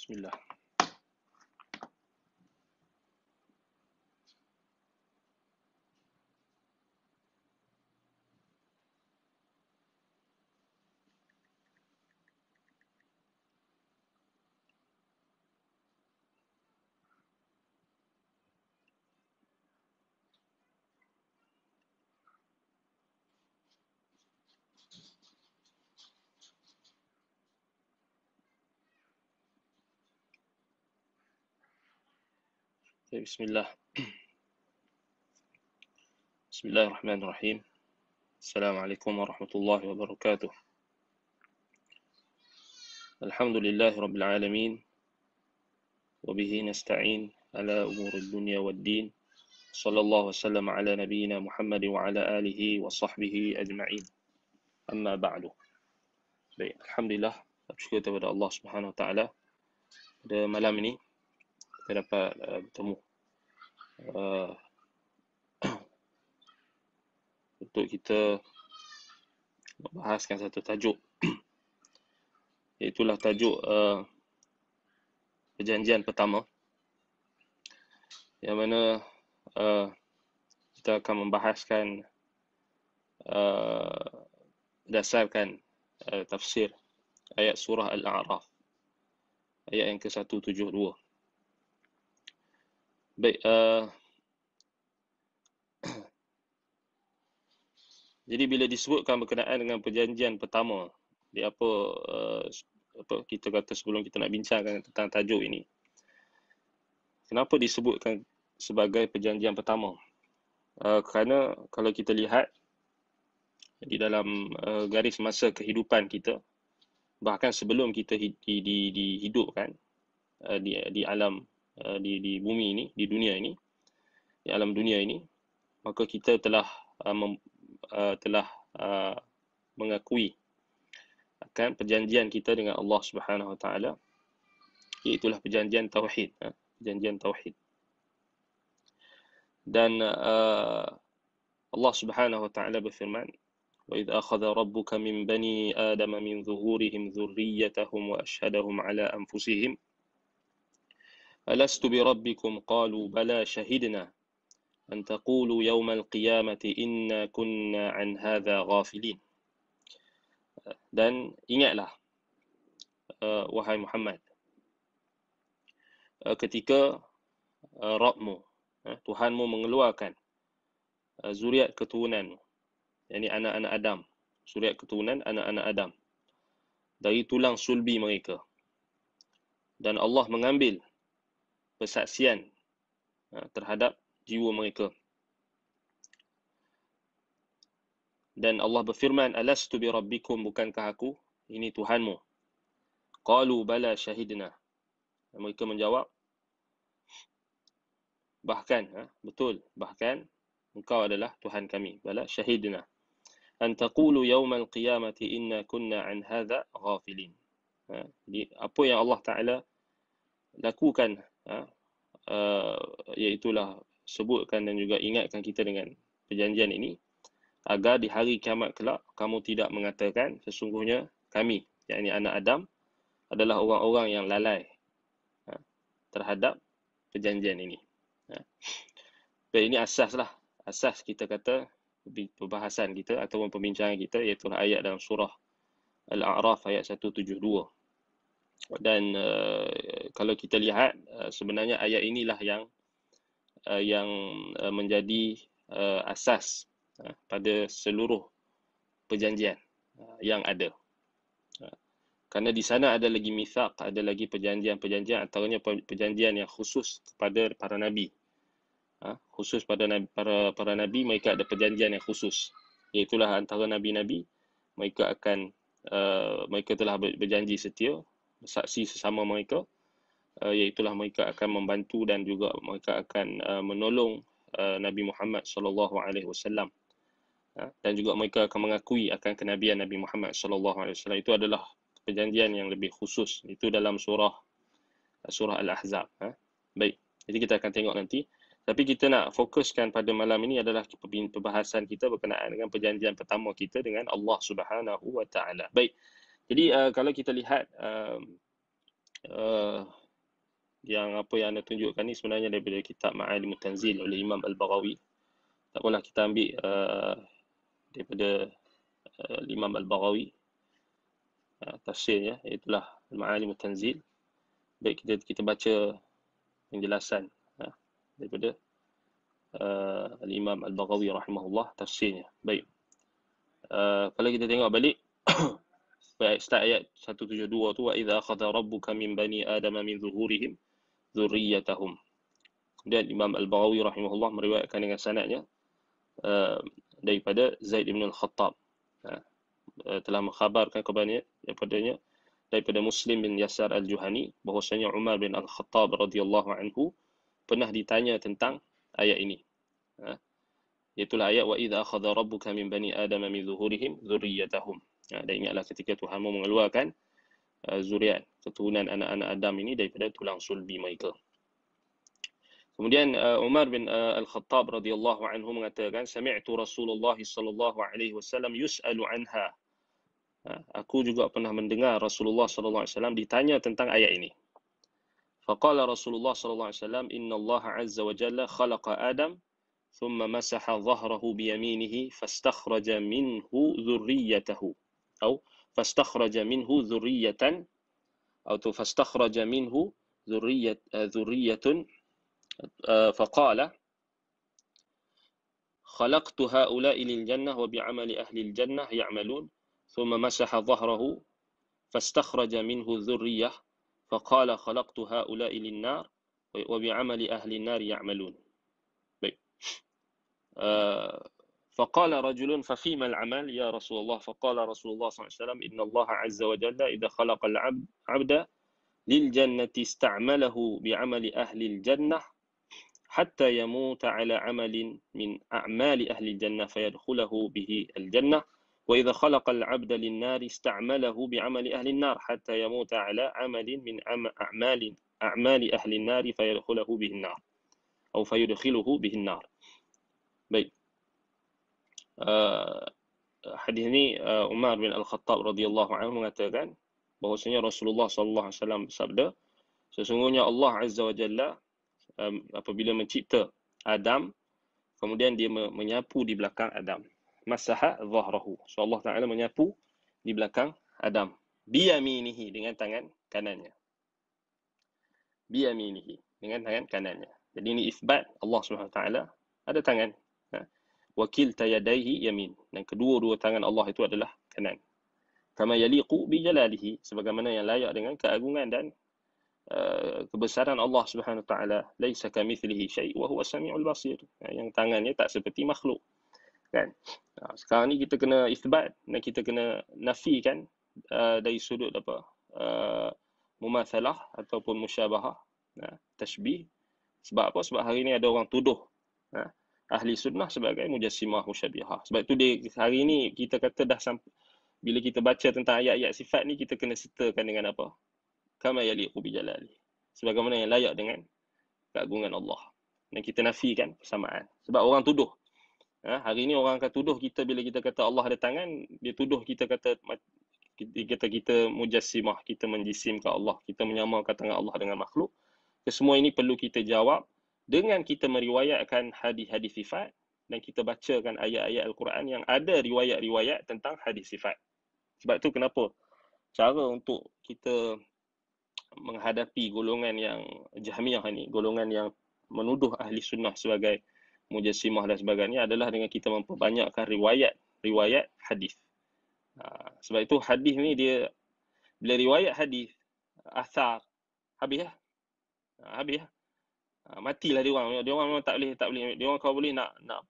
بسم الله طيب، بسم الله بسم الله الرحمن الرحيم السلام عليكم ورحمة الله وبركاته الحمد لله رب العالمين وبه نستعين على أمور الدنيا والدين صلى الله وسلم على نبينا محمد وعلى آله وصحبه أجمعين أما بعد الحمد لله أشكر الله سبحانه وتعالى Wa malam ini Kita dapat uh, bertemu uh, untuk kita membahaskan satu tajuk itulah tajuk uh, perjanjian pertama yang mana uh, kita akan membahaskan uh, dasarkan uh, tafsir ayat surah al-a'raf ayat yang ke-172 Baik, uh, jadi bila disebutkan berkenaan dengan perjanjian pertama, di apa, uh, apa kita kata sebelum kita nak bincangkan tentang tajuk ini, kenapa disebutkan sebagai perjanjian pertama? Uh, kerana kalau kita lihat di dalam uh, garis masa kehidupan kita, bahkan sebelum kita hid- di- di- dihidupkan uh, di-, di alam Uh, di di bumi ini, di dunia ini, di alam dunia ini, maka kita telah uh, mem, uh, telah mengakui akan perjanjian kita dengan Allah Subhanahu Wa Taala, iaitulah perjanjian tauhid, perjanjian tauhid. Dan Allah Subhanahu Wa Taala berfirman, وَإِذْ أَخَذَ رَبُّكَ مِنْ بَنِي آدَمَ مِنْ ظُهُورِهِمْ ذُرِّيَّتَهُمْ وَأَشْهَدَهُمْ عَلَى أَنفُسِهِمْ ألست بربكم قالوا shahidna? An أن تقولوا al Qiyamati inna كنا an هذا غافلين dan ingatlah uh, wahai Muhammad uh, ketika uh, Rabbmu uh, Tuhanmu mengeluarkan uh, zuriat keturunan yakni anak-anak Adam zuriat keturunan anak-anak Adam dari tulang sulbi mereka dan Allah mengambil persaksian ha, terhadap jiwa mereka. Dan Allah berfirman, Alastu bi rabbikum, bukankah aku? Ini Tuhanmu. Qalu bala syahidna. Dan mereka menjawab, Bahkan, ha, betul, bahkan, engkau adalah Tuhan kami. Bala syahidna. An taqulu yawma al-qiyamati inna kunna an hadha ghafilin. Ha? Jadi, apa yang Allah Ta'ala lakukan ha? uh, iaitulah sebutkan dan juga ingatkan kita dengan perjanjian ini agar di hari kiamat kelak kamu tidak mengatakan sesungguhnya kami yakni anak Adam adalah orang-orang yang lalai ha? terhadap perjanjian ini ha? Jadi ini asaslah asas kita kata perbahasan kita ataupun pembincangan kita iaitu ayat dalam surah Al-A'raf ayat 172 dan uh, kalau kita lihat uh, sebenarnya ayat inilah yang uh, yang uh, menjadi uh, asas uh, pada seluruh perjanjian uh, yang ada uh, kerana di sana ada lagi mithaq ada lagi perjanjian-perjanjian antaranya perjanjian yang khusus kepada para nabi uh, khusus pada nabi, para para nabi mereka ada perjanjian yang khusus iaitu antara nabi-nabi mereka akan Uh, mereka telah berjanji setia saksi sesama mereka uh, iaitulah mereka akan membantu dan juga mereka akan uh, menolong uh, Nabi Muhammad sallallahu alaihi wasallam ha, dan juga mereka akan mengakui akan kenabian Nabi Muhammad sallallahu alaihi wasallam itu adalah perjanjian yang lebih khusus itu dalam surah surah al-ahzab ha? baik jadi kita akan tengok nanti tapi kita nak fokuskan pada malam ini adalah pembahasan kita berkenaan dengan perjanjian pertama kita dengan Allah Subhanahu wa taala baik jadi uh, kalau kita lihat uh, uh, yang apa yang anda tunjukkan ni sebenarnya daripada kitab Ma'ali Mutanzil oleh Imam Al-Baghawi. Tak apalah kita ambil uh, daripada uh, Imam Al-Baghawi. Uh, ya, itulah Ma'ali Mutanzil. Baik kita kita baca penjelasan ha, daripada uh, Al-Imam Al-Baghawi rahimahullah tafsirnya. Baik. Uh, kalau kita tengok balik ayat ayat 172 tu wa idza akhadha rabbuka min bani adam min zuhurihim dzurriyyatahum. Dan Imam Al-Bawawi rahimahullah meriwayatkan dengan sanadnya uh, daripada Zaid bin Al-Khattab. Uh, telah mengkhabarkan kepadanya daripadanya daripada Muslim bin Yasar Al-Juhani bahwasanya Umar bin Al-Khattab radhiyallahu anhu pernah ditanya tentang ayat ini. Uh, ha, itulah ayat wa idza akhadha rabbuka min bani adam min zuhurihim dzurriyyatahum. Ya, dan ingatlah ketika Tuhanmu mengeluarkan uh, zuriat, keturunan anak-anak Adam ini daripada tulang sulbi mereka. Kemudian uh, Umar bin uh, Al-Khattab radhiyallahu anhu mengatakan sami'tu Rasulullah sallallahu alaihi wasallam yus'alu anha. Ha, aku juga pernah mendengar Rasulullah sallallahu alaihi wasallam ditanya tentang ayat ini. Faqala Rasulullah sallallahu alaihi wasallam inna Allah azza wa jalla khalaqa Adam thumma masaha dhahrahu bi yaminihi fastakhraja minhu dhurriyyatahu. أو فاستخرج منه ذرية أو فاستخرج منه ذرية ذرية آه، فقال خلقت هؤلاء للجنة وبعمل أهل الجنة يعملون ثم مسح ظهره فاستخرج منه ذرية فقال خلقت هؤلاء للنار وبعمل أهل النار يعملون. طيب. آه، فقال رجل ففيما العمل يا رسول الله فقال رسول الله صلى الله عليه وسلم إن الله عز وجل إذا خلق العبد عبد للجنة استعمله بعمل أهل الجنة حتى يموت على عمل من أعمال أهل الجنة فيدخله به الجنة وإذا خلق العبد للنار استعمله بعمل أهل النار حتى يموت على عمل من أعمال أعمال أهل النار فيدخله به النار أو فيدخله به النار بيت. طيب. uh, hadis ni uh, Umar bin Al-Khattab radhiyallahu anhu mengatakan bahawasanya Rasulullah sallallahu alaihi wasallam bersabda sesungguhnya Allah azza wa jalla um, apabila mencipta Adam kemudian dia me- menyapu di belakang Adam masaha zahrahu so Allah taala menyapu di belakang Adam bi yaminihi dengan tangan kanannya bi yaminihi dengan tangan kanannya jadi ini isbat Allah Subhanahu taala ada tangan wakil tayadaihi yamin dan kedua-dua tangan Allah itu adalah kanan kama yaliqu bi jalalihi sebagaimana yang layak dengan keagungan dan uh, kebesaran Allah Subhanahu Wa taala laisa kamithlihi syai wa huwa samiul basir eh, yang tangannya tak seperti makhluk kan nah, ha, sekarang ni kita kena isbat dan kita kena nafikan uh, dari sudut apa uh, mumathalah ataupun musyabahah nah, ha, tashbih sebab apa sebab hari ni ada orang tuduh nah, ha, ahli sunnah sebagai mujassimah musyabihah. Sebab itu dia hari ini kita kata dah sampai bila kita baca tentang ayat-ayat sifat ni kita kena sertakan dengan apa? Kama yaliqu bi Sebagaimana yang layak dengan keagungan Allah. Dan kita nafikan persamaan. Sebab orang tuduh. Ha, hari ini orang akan tuduh kita bila kita kata Allah ada tangan, dia tuduh kita kata kita kita, kita mujassimah, kita menjisimkan Allah, kita menyamakan tangan Allah dengan makhluk. Kesemua ini perlu kita jawab dengan kita meriwayatkan hadis-hadis sifat dan kita bacakan ayat-ayat Al-Quran yang ada riwayat-riwayat tentang hadis sifat. Sebab tu kenapa cara untuk kita menghadapi golongan yang jahmiah ni, golongan yang menuduh ahli sunnah sebagai mujassimah dan sebagainya adalah dengan kita memperbanyakkan riwayat-riwayat hadis. Ha, sebab itu hadis ni dia bila riwayat hadis asar habis lah. Ya? habis Ya? Ah, matilah dia orang. Dia orang memang tak boleh, tak boleh. Dia orang kau boleh nak nak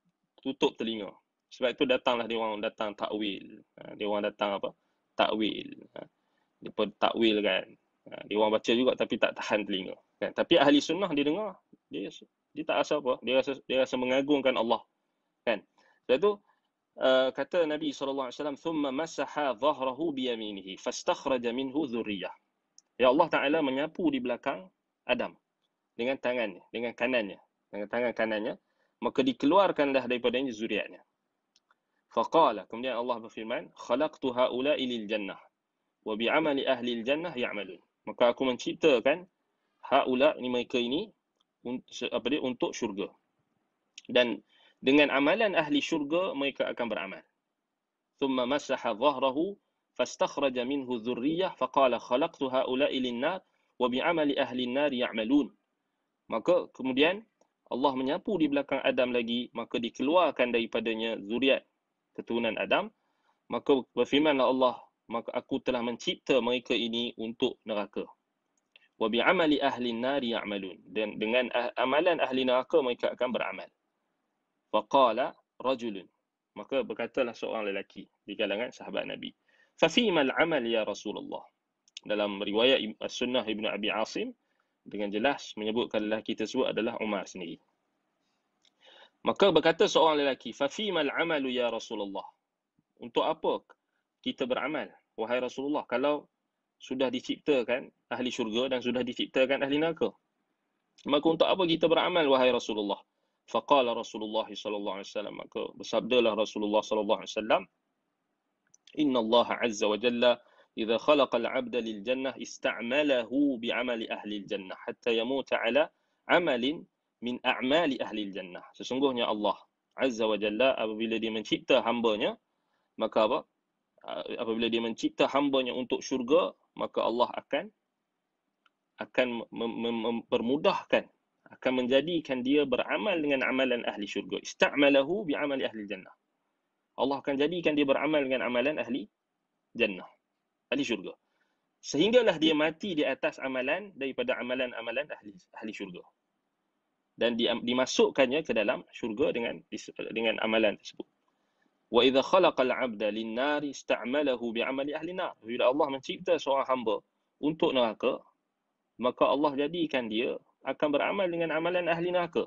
tutup telinga. Sebab itu datanglah dia orang datang takwil. Ah, dia orang datang apa? Takwil. Ah, dia pun takwil kan. Dia orang baca juga tapi tak tahan telinga. Kan? Tapi ahli sunnah dia dengar. Dia dia tak rasa apa. Dia rasa dia rasa mengagungkan Allah. Kan? Sebab itu Uh, kata Nabi SAW, ثُمَّ مَسَحَا ظَهْرَهُ بِيَمِنِهِ فَاسْتَخْرَجَ مِنْهُ ذُرِّيَّةِ Ya Allah Ta'ala menyapu di belakang Adam dengan tangannya, dengan kanannya, dengan tangan kanannya, maka dikeluarkanlah daripadanya zuriatnya. Faqala, kemudian Allah berfirman, khalaqtu haula'i lil jannah wa bi'amali ahli al jannah ya'malun. Maka aku menciptakan haula ni mereka ini apa dia untuk syurga. Dan dengan amalan ahli syurga mereka akan beramal. Thumma masaha dhahrahu fastakhraja minhu dhurriyyah faqala khalaqtu haula'i lin nar wa bi'amali ahli an-nar ya'malun. Maka kemudian Allah menyapu di belakang Adam lagi, maka dikeluarkan daripadanya zuriat keturunan Adam. Maka berfirmanlah Allah, maka aku telah mencipta mereka ini untuk neraka. Wa bi'amali ahli nari ya'malun. Dan dengan ah, amalan ahli neraka mereka akan beramal. Waqala rajulun. Maka berkatalah seorang lelaki di kalangan sahabat Nabi. Fafimal amal ya Rasulullah. Dalam riwayat sunnah Ibn Abi Asim, dengan jelas menyebutkan lelaki tersebut adalah Umar sendiri. Maka berkata seorang lelaki, فَفِيمَ الْعَمَلُ ya Rasulullah? Untuk apa kita beramal, wahai Rasulullah, kalau sudah diciptakan ahli syurga dan sudah diciptakan ahli neraka? Maka untuk apa kita beramal, wahai Rasulullah? فَقَالَ Rasulullah sallallahu alaihi wasallam Maka bersabdalah Rasulullah sallallahu alaihi wasallam Inna Allah azza wa jalla إذا خلق العبد للجنة استعمله بعمل أهل الجنة حتى يموت على عمل من أعمال أهل الجنة sesungguhnya Allah عز وجل apabila dia mencipta nya maka apa apabila dia mencipta nya untuk syurga maka Allah akan akan mempermudahkan akan menjadikan dia beramal dengan amalan ahli syurga istamalahu bi amali ahli jannah Allah akan jadikan dia beramal dengan amalan ahli jannah ahli syurga. Sehinggalah dia hmm. mati di atas amalan daripada amalan-amalan ahli ahli syurga. Dan di, dimasukkannya ke dalam syurga dengan dengan amalan tersebut. Wa idza khalaqa al-'abda lin-nar ista'malahu bi'amali ahli nar. Bila Allah mencipta seorang hamba untuk neraka, maka Allah jadikan dia akan beramal dengan amalan ahli neraka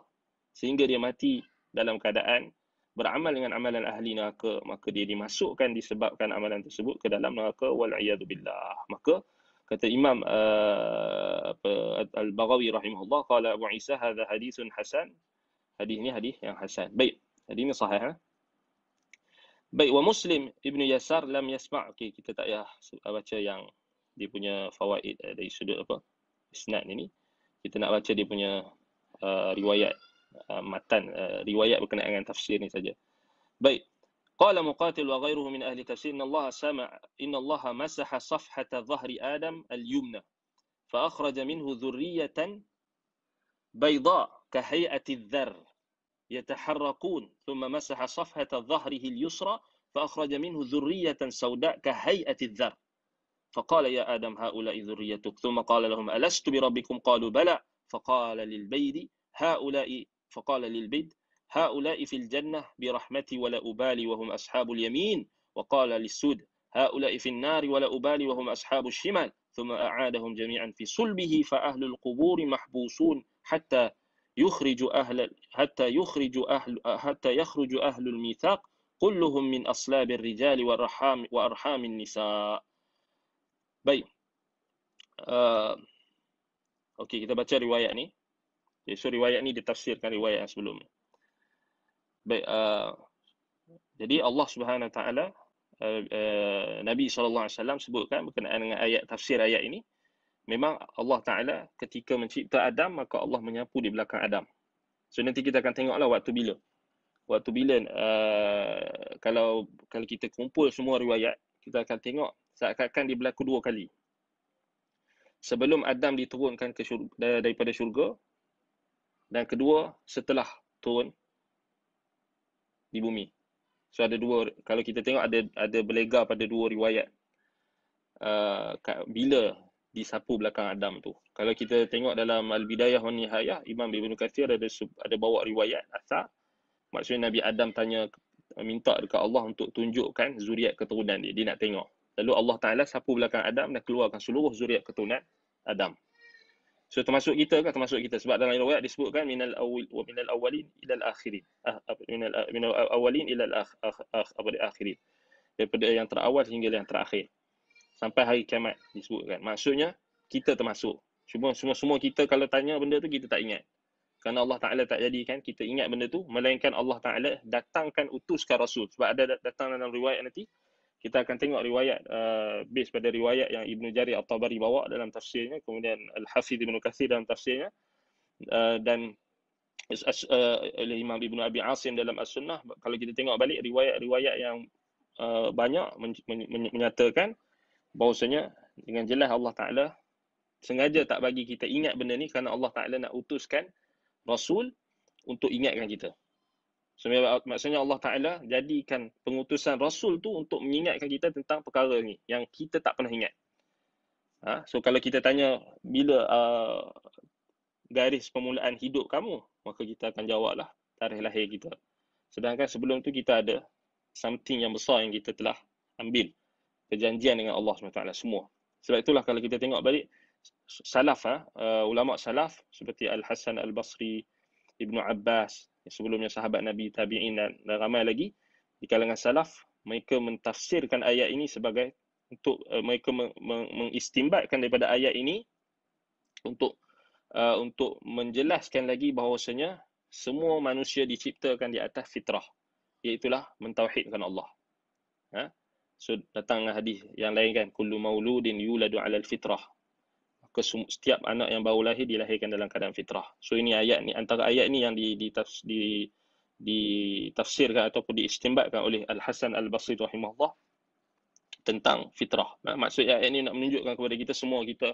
sehingga dia mati dalam keadaan beramal dengan amalan ahli neraka maka dia dimasukkan disebabkan amalan tersebut ke dalam neraka wal billah maka kata imam uh, al-Baghawi rahimahullah qala Abu Isa hadha hadithun hasan hadis ini hadis yang hasan baik hadis ini sahih ha? baik wa muslim ibnu yasar lam yasma' okay, kita tak payah ah, baca yang dia punya fawaid uh, dari sudut apa isnad ini kita nak baca dia punya uh, riwayat matan riwayat berkenaan dengan tafsir ni saja. Baik. Qala Muqatil wa ghairuhu min ahli tafsir inna Allah sama' inna Allah masaha safhata dhahri Adam al-yumna fa akhraja minhu dhurriyatan bayda ka hay'ati dhar yataharraqun thumma masaha safhata dhahrihi al-yusra fa akhraja minhu dhurriyatan sawda ka hay'ati dhar فقال يا آدم هؤلاء ذريتك ثم قال لهم ألست بربكم قالوا بلى فقال للبيد هؤلاء فقال للبدر هؤلاء في الجنة برحمتي ولا أبالي وهم أصحاب اليمين وقال للسود هؤلاء في النار ولا أبالي وهم أصحاب الشمال ثم أعادهم جميعا في صلبه فأهل القبور محبوسون حتى يخرج أهل حتى يخرج أهل حتى يخرج أهل الميثاق كلهم من أصلاب الرجال والرحام وأرحام النساء. بين. طيب، آه. أوكي kita baca riwayat ni. Okay, so riwayat ni ditafsirkan riwayat yang sebelum ni. Baik, uh, jadi Allah Subhanahu Wa Taala uh, uh, Nabi sallallahu alaihi wasallam sebutkan berkenaan dengan ayat tafsir ayat ini memang Allah Taala ketika mencipta Adam maka Allah menyapu di belakang Adam. So nanti kita akan tengoklah waktu bila. Waktu bila uh, kalau kalau kita kumpul semua riwayat kita akan tengok seakan-akan dia berlaku dua kali. Sebelum Adam diturunkan ke syurga, daripada syurga, dan kedua setelah turun di bumi. So ada dua kalau kita tengok ada ada berlega pada dua riwayat uh, bila disapu belakang Adam tu. Kalau kita tengok dalam Al-Bidayah wa Nihayah Imam Ibn Kathir ada ada bawa riwayat asal maksudnya Nabi Adam tanya minta dekat Allah untuk tunjukkan zuriat keturunan dia dia nak tengok. Lalu Allah Taala sapu belakang Adam dan keluarkan seluruh zuriat keturunan Adam. So termasuk kita ke kan, termasuk kita sebab dalam riwayat disebutkan minal awwal wa minal awwalin ila al-akhirin. Ah, ah minal minal awwalin ila al-akhir akhirin. Daripada yang terawal hingga yang terakhir. Sampai hari kiamat disebutkan. Maksudnya kita termasuk. Cuma semua semua kita kalau tanya benda tu kita tak ingat. Kerana Allah Taala tak jadikan kita ingat benda tu melainkan Allah Taala datangkan utuskan rasul sebab ada datang dalam riwayat nanti kita akan tengok riwayat uh, base pada riwayat yang Ibnu Jarir At-Tabari bawa dalam tafsirnya kemudian Al-Hafiz Ibnu Katsir dalam tafsirnya uh, dan uh, Imam Ibnu Abi Asim dalam As-Sunnah kalau kita tengok balik riwayat-riwayat yang uh, banyak men- men- men- menyatakan bahawasanya dengan jelas Allah Taala sengaja tak bagi kita ingat benda ni kerana Allah Taala nak utuskan rasul untuk ingatkan kita Maksudnya Allah Ta'ala jadikan pengutusan Rasul tu untuk mengingatkan kita tentang perkara ni yang kita tak pernah ingat. Ha? So kalau kita tanya bila uh, garis permulaan hidup kamu, maka kita akan jawab lah tarikh lahir kita. Sedangkan sebelum tu kita ada something yang besar yang kita telah ambil perjanjian dengan Allah SWT semua. Sebab itulah kalau kita tengok balik salaf, ha? uh, ulama salaf seperti al Hassan Al-Basri, Ibnu Abbas, sebelumnya sahabat Nabi, tabi'in dan, ramai lagi di kalangan salaf, mereka mentafsirkan ayat ini sebagai untuk uh, mereka meng, meng, mengistimbatkan daripada ayat ini untuk uh, untuk menjelaskan lagi bahawasanya semua manusia diciptakan di atas fitrah iaitulah mentauhidkan Allah. Ha? So datang hadis yang lain kan kullu mauludin yuladu 'ala al-fitrah ke setiap anak yang baru lahir dilahirkan dalam keadaan fitrah. So ini ayat ni antara ayat ni yang ditafsirkan ataupun diistimbatkan oleh Al Hasan Al Basri rahimahullah tentang fitrah. Maksudnya ayat ni nak menunjukkan kepada kita semua kita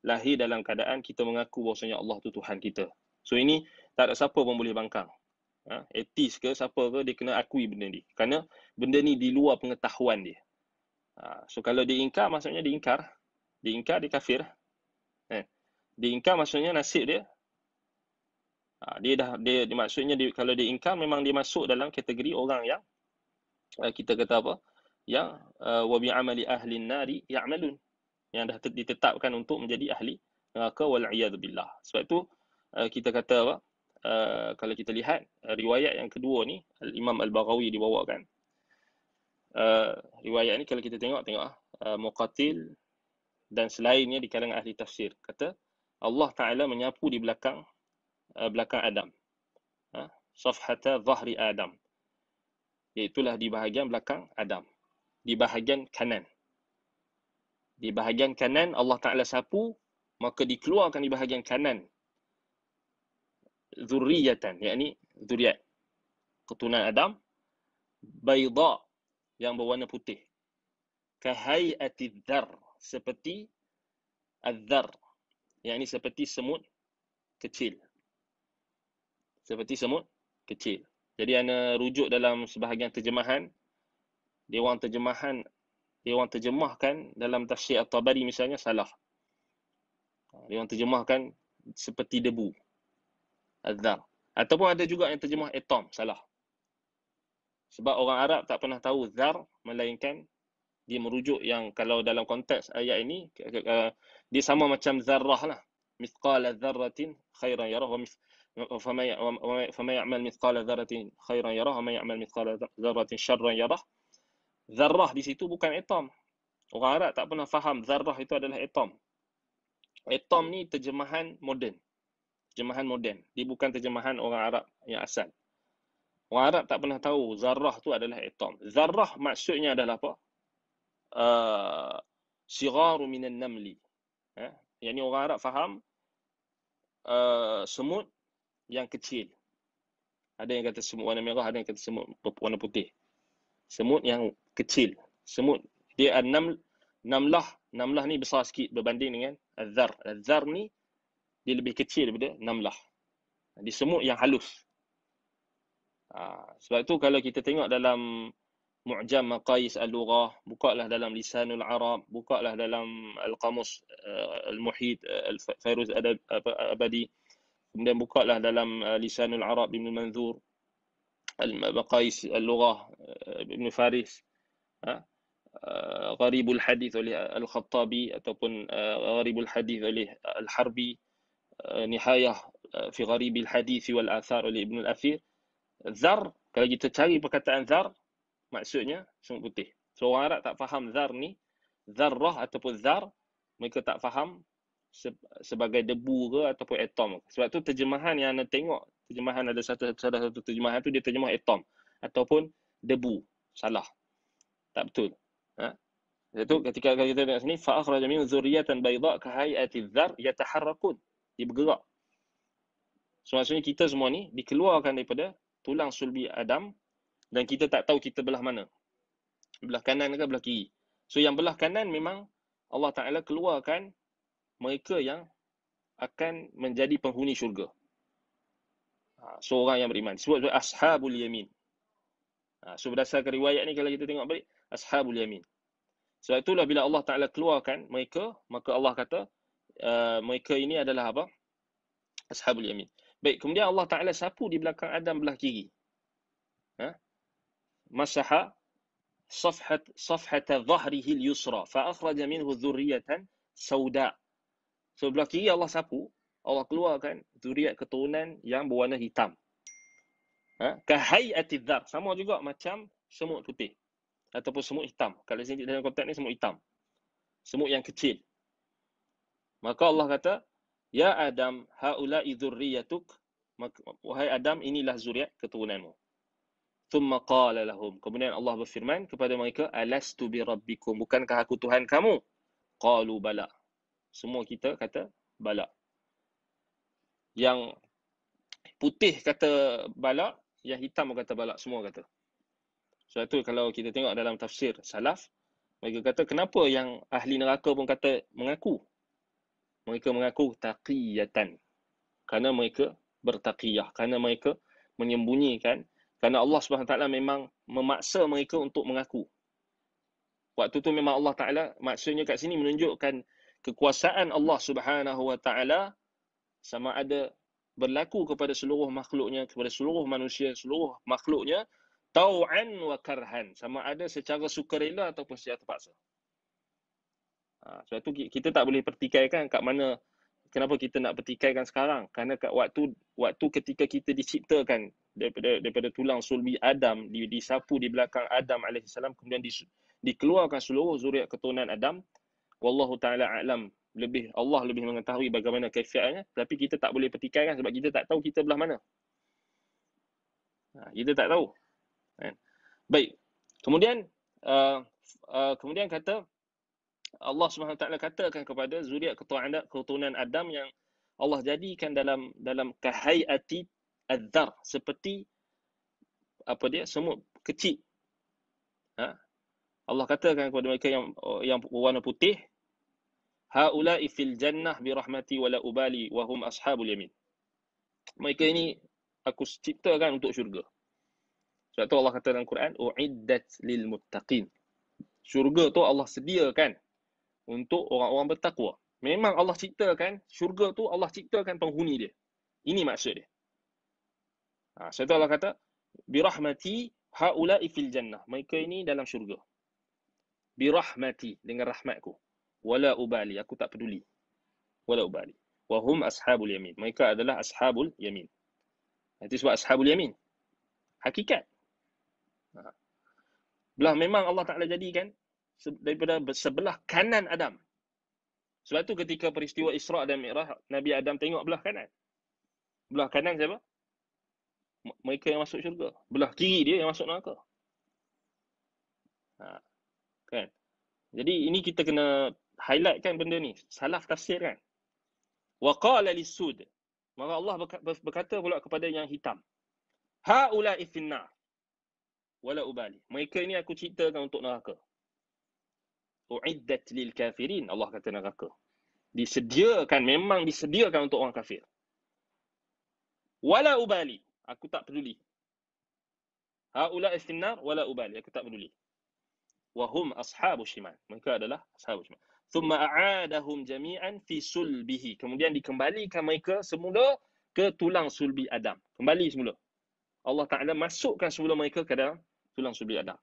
lahir dalam keadaan kita mengaku bahawasanya Allah tu Tuhan kita. So ini tak ada siapa pun boleh bangkang. Ha, etis ke siapa ke dia kena akui benda ni. Kerana benda ni di luar pengetahuan dia. Ha, so kalau dia ingkar maksudnya dia ingkar. Dia ingkar dia kafir. Eh, di income maksudnya nasib dia. Ha, dia dah dia maksudnya di, kalau di income memang dia masuk dalam kategori orang yang uh, kita kata apa? Yang uh, wa amali ahli nari melun. Yang dah ditetapkan untuk menjadi ahli neraka wal iyad billah. Sebab tu eh, kita kata apa? kalau kita lihat riwayat yang kedua ni Imam Al-Baghawi dibawakan. Uh, riwayat ni kalau kita tengok tengok ah muqatil dan selainnya di kalangan ahli tafsir kata Allah Taala menyapu di belakang uh, belakang Adam. Ha? Safhata zahri Adam. Iaitulah di bahagian belakang Adam. Di bahagian kanan. Di bahagian kanan Allah Taala sapu maka dikeluarkan di bahagian kanan zurriyatan yakni zuriat keturunan Adam baydha yang berwarna putih kahai'ati dzarr seperti azzar yakni seperti semut kecil seperti semut kecil jadi ana rujuk dalam sebahagian terjemahan dewan terjemahan dewan terjemahkan dalam tafsir at-tabari misalnya salah ha, dewan terjemahkan seperti debu azzar ataupun ada juga yang terjemah atom salah sebab orang Arab tak pernah tahu zar melainkan dia merujuk yang kalau dalam konteks ayat ini dia sama macam zarrah lah mithqala dzarratin khairan yarah wa fa ma ya'mal mithqala dzarratin khairan yarah wa ma ya'mal mithqala dzarratin syarran yarah zarrah di situ bukan atom orang Arab tak pernah faham zarrah itu adalah atom atom ni terjemahan moden terjemahan moden dia bukan terjemahan orang Arab yang asal Orang Arab tak pernah tahu zarrah tu adalah atom. Zarrah maksudnya adalah apa? sigaru minan namli. Ya, yani orang Arab faham uh, semut yang kecil. Ada yang kata semut warna merah, ada yang kata semut warna putih. Semut yang kecil. Semut dia enam namlah, namlah ni besar sikit berbanding dengan azzar. Azzar ni dia lebih kecil daripada namlah. Di semut yang halus. Ha, sebab tu kalau kita tengok dalam mu'jam maqayis al-lughah bukalah dalam lisanul arab bukalah dalam al-qamus uh, al-muhit uh, al-fairuz adab abadi kemudian bukalah dalam uh, lisanul arab ibn manzur al-maqayis al-lughah ibn faris ha? gharibul hadith oleh al-khattabi ataupun gharibul hadith oleh al-harbi nihayah fi gharibil hadith wal athar oleh ibn al-athir zar kalau kita cari perkataan zar maksudnya semut putih. So orang Arab tak faham zar ni, zarrah ataupun zar, mereka tak faham se- sebagai debu ke ataupun atom. Sebab tu terjemahan yang anda tengok, terjemahan ada satu salah satu terjemahan tu dia terjemah atom ataupun debu. Salah. Tak betul. Ha? Sebab tu ketika kita tengok sini fa akhraja min dhurriyatan bayda ka hayati dhar yataharrakun. Dia bergerak. So maksudnya kita semua ni dikeluarkan daripada tulang sulbi Adam dan kita tak tahu kita belah mana. Belah kanan ke belah kiri. So yang belah kanan memang Allah Ta'ala keluarkan mereka yang akan menjadi penghuni syurga. Ha, so orang yang beriman. Sebab sebab ashabul yamin. Ha, so berdasarkan riwayat ni kalau kita tengok balik, ashabul yamin. Sebab itulah bila Allah Ta'ala keluarkan mereka, maka Allah kata uh, mereka ini adalah apa? Ashabul yamin. Baik, kemudian Allah Ta'ala sapu di belakang Adam belah kiri. Ha? مسح صفحة صفحة ظهره اليسرى فأخرج منه ذرية سوداء sebelah kiri Allah sapu, Allah keluarkan zuriat keturunan yang berwarna hitam. Ha? Kahayati dhar. Sama juga macam semut putih. Ataupun semut hitam. Kalau sini dalam konteks ni semut hitam. Semut yang kecil. Maka Allah kata, Ya Adam, haulai zuriatuk. Wahai Adam, inilah zuriat keturunanmu thumma qala lahum kemudian Allah berfirman kepada mereka alastu bi rabbikum bukankah aku tuhan kamu qalu bala semua kita kata bala yang putih kata bala yang hitam kata bala semua kata sebab tu kalau kita tengok dalam tafsir salaf mereka kata kenapa yang ahli neraka pun kata mengaku mereka mengaku taqiyatan kerana mereka bertaqiyah kerana mereka menyembunyikan kerana Allah SWT memang memaksa mereka untuk mengaku. Waktu tu memang Allah Ta'ala maksudnya kat sini menunjukkan kekuasaan Allah Subhanahu Wa Ta'ala sama ada berlaku kepada seluruh makhluknya, kepada seluruh manusia, seluruh makhluknya tau'an wa karhan. Sama ada secara sukarela ataupun secara terpaksa. Ha, sebab tu kita tak boleh pertikaikan kat mana kenapa kita nak pertikaikan sekarang. Kerana kat waktu waktu ketika kita diciptakan daripada daripada tulang sulbi Adam di, disapu di belakang Adam alaihi kemudian di, dikeluarkan seluruh zuriat keturunan Adam wallahu taala alam lebih Allah lebih mengetahui bagaimana kefiatnya tapi kita tak boleh petikai kan sebab kita tak tahu kita belah mana ha, kita tak tahu kan? baik kemudian uh, uh, kemudian kata Allah Subhanahu taala katakan kepada zuriat keturunan Adam yang Allah jadikan dalam dalam kahaiati adzar seperti apa dia semut kecil ha? Allah katakan kepada mereka yang yang berwarna putih haula'i fil jannah bi rahmati wala ubali wahum ashabul yamin mereka ini aku ciptakan untuk syurga sebab tu Allah kata dalam Quran uiddat lil muttaqin syurga tu Allah sediakan untuk orang-orang bertakwa memang Allah ciptakan syurga tu Allah ciptakan penghuni dia ini maksud dia Ha, Syaitan Allah kata, Birahmati ha'ulai fil jannah. Mereka ini dalam syurga. Bi rahmati dengan rahmatku. Wala ubali, aku tak peduli. Wala ubali. Wahum ashabul yamin. Mereka adalah ashabul yamin. Itu sebab ashabul yamin. Hakikat. Ha. Belah memang Allah Ta'ala jadikan daripada sebelah kanan Adam. Sebab tu ketika peristiwa Isra' dan Mi'raj, Nabi Adam tengok belah kanan. Belah kanan siapa? mereka yang masuk syurga. Belah kiri dia yang masuk neraka. Ha. Kan? Jadi ini kita kena highlight kan benda ni. Salaf tafsir kan. Wa qala lisud. Maka Allah berkata pula kepada yang hitam. Ha ula ifinna. Wala ubali. Mereka ni aku ceritakan untuk neraka. Uiddat lil kafirin. Allah kata neraka. Disediakan, memang disediakan untuk orang kafir. Wala ubali aku tak peduli. Haula istinar wala ubali, aku tak peduli. Wahum ashabu shimal. Mereka adalah ashabu shimal. Thumma a'adahum jami'an fi sulbihi. Kemudian dikembalikan mereka semula ke tulang sulbi Adam. Kembali semula. Allah Ta'ala masukkan semula mereka ke dalam tulang sulbi Adam.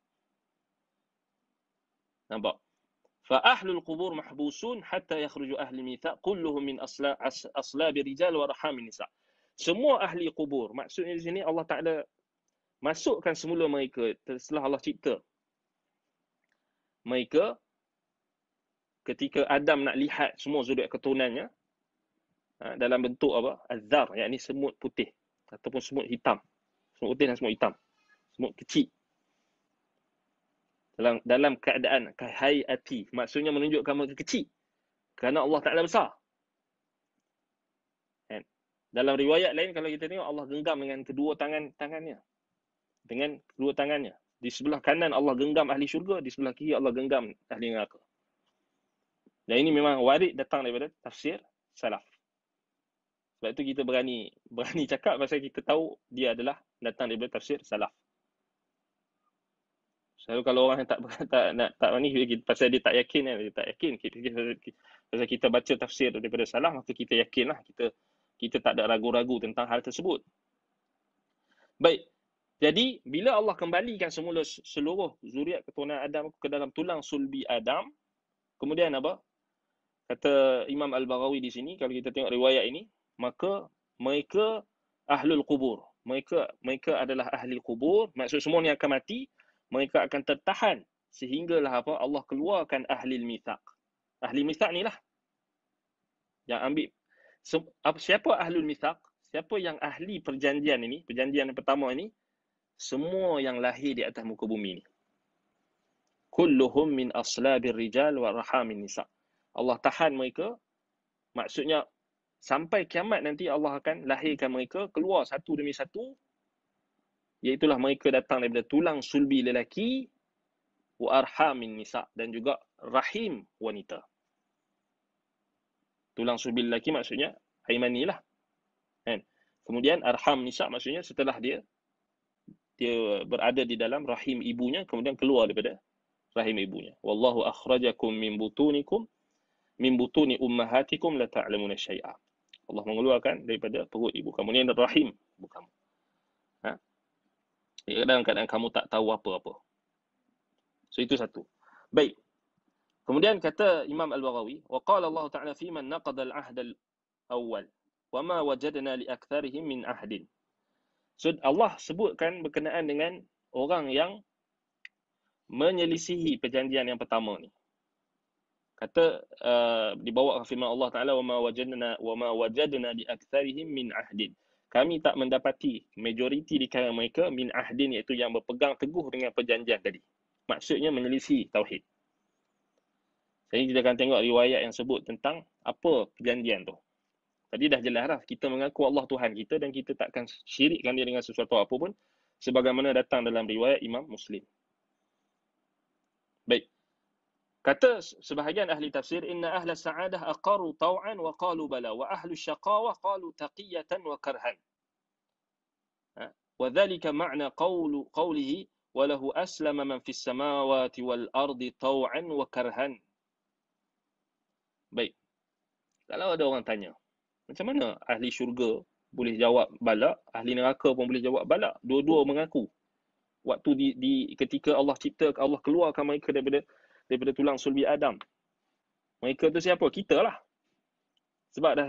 Nampak? فَأَهْلُ الْقُبُورِ مَحْبُوسُونَ حَتَّى يَخْرُجُ أَهْلِ الْمِيثَاقِ كُلُّهُمْ مِنْ أَصْلَابِ الرِّجَالِ وَأَرْحَامِ النِّسَاءِ semua ahli kubur. Maksudnya di sini Allah Ta'ala masukkan semula mereka setelah Allah cipta. Mereka ketika Adam nak lihat semua zuriat keturunannya ha, dalam bentuk apa? Azhar, ini semut putih ataupun semut hitam. Semut putih dan semut hitam. Semut kecil. Dalam dalam keadaan kahai ati, maksudnya menunjukkan mereka kecil. Kerana Allah Taala besar. Dalam riwayat lain kalau kita tengok Allah genggam dengan kedua tangan tangannya. Dengan kedua tangannya. Di sebelah kanan Allah genggam ahli syurga, di sebelah kiri Allah genggam ahli neraka. Dan ini memang warid datang daripada tafsir salaf. Sebab itu kita berani berani cakap pasal kita tahu dia adalah datang daripada tafsir salaf. Selalu kalau orang yang tak tak nak tak mani pasal dia tak yakin kan, dia tak yakin kita, pasal kita baca tafsir daripada salaf maka kita yakinlah kita kita tak ada ragu-ragu tentang hal tersebut. Baik. Jadi bila Allah kembalikan semula seluruh zuriat keturunan Adam ke dalam tulang sulbi Adam, kemudian apa? Kata Imam Al-Baghawi di sini kalau kita tengok riwayat ini, maka mereka ahlul kubur. Mereka mereka adalah ahli kubur, maksud semua ni akan mati, mereka akan tertahan sehinggalah apa Allah keluarkan ahli mithaq. Ahli mithaq ni lah yang ambil siapa ahlul mithaq siapa yang ahli perjanjian ini perjanjian yang pertama ini semua yang lahir di atas muka bumi ini kulluhum min aslabir rijal wa rahamin nisa Allah tahan mereka maksudnya sampai kiamat nanti Allah akan lahirkan mereka keluar satu demi satu iaitulah mereka datang daripada tulang sulbi lelaki wa arhamin nisa dan juga rahim wanita tulang subil lelaki maksudnya haimani lah. Kan? Kemudian arham nisa maksudnya setelah dia dia berada di dalam rahim ibunya kemudian keluar daripada rahim ibunya. Wallahu akhrajakum min butunikum min butuni ummahatikum la ta'lamuna syai'a. Allah mengeluarkan daripada perut ibu kamu. Ini adalah rahim ibu kamu. Ha? Kadang-kadang kamu tak tahu apa-apa. So itu satu. Baik. Kemudian kata Imam Al-Baghawi, wa qala Allah Ta'ala fi man naqada al-ahd al-awwal wa ma wajadna li aktharihim min ahdin. So Allah sebutkan berkenaan dengan orang yang menyelisihi perjanjian yang pertama ni. Kata uh, dibawa firman Allah Ta'ala wa ma wajadna wa ma wajadna li aktharihim min ahdin. Kami tak mendapati majoriti di kalangan mereka min ahdin iaitu yang berpegang teguh dengan perjanjian tadi. Maksudnya menyelisihi tauhid. Jadi kita akan tengok riwayat yang sebut tentang apa perjanjian tu. Tadi dah jelas lah, kita mengaku Allah Tuhan kita dan kita takkan syirikkan dia dengan sesuatu apa pun sebagaimana datang dalam riwayat Imam Muslim. Baik. Kata sebahagian ahli tafsir, Inna ahla sa'adah aqaru taw'an wa qalu bala wa ahlu syaqawah qalu taqiyatan wa karhan. Ha? وذلك معنى قول قوله وله أسلم من في السماوات والأرض طوعا وكرها Baik. Kalau ada orang tanya, macam mana ahli syurga boleh jawab balak, ahli neraka pun boleh jawab balak. Dua-dua hmm. mengaku. Waktu di, di ketika Allah cipta, Allah keluarkan mereka daripada daripada tulang sulbi Adam. Mereka tu siapa? Kita lah. Sebab dah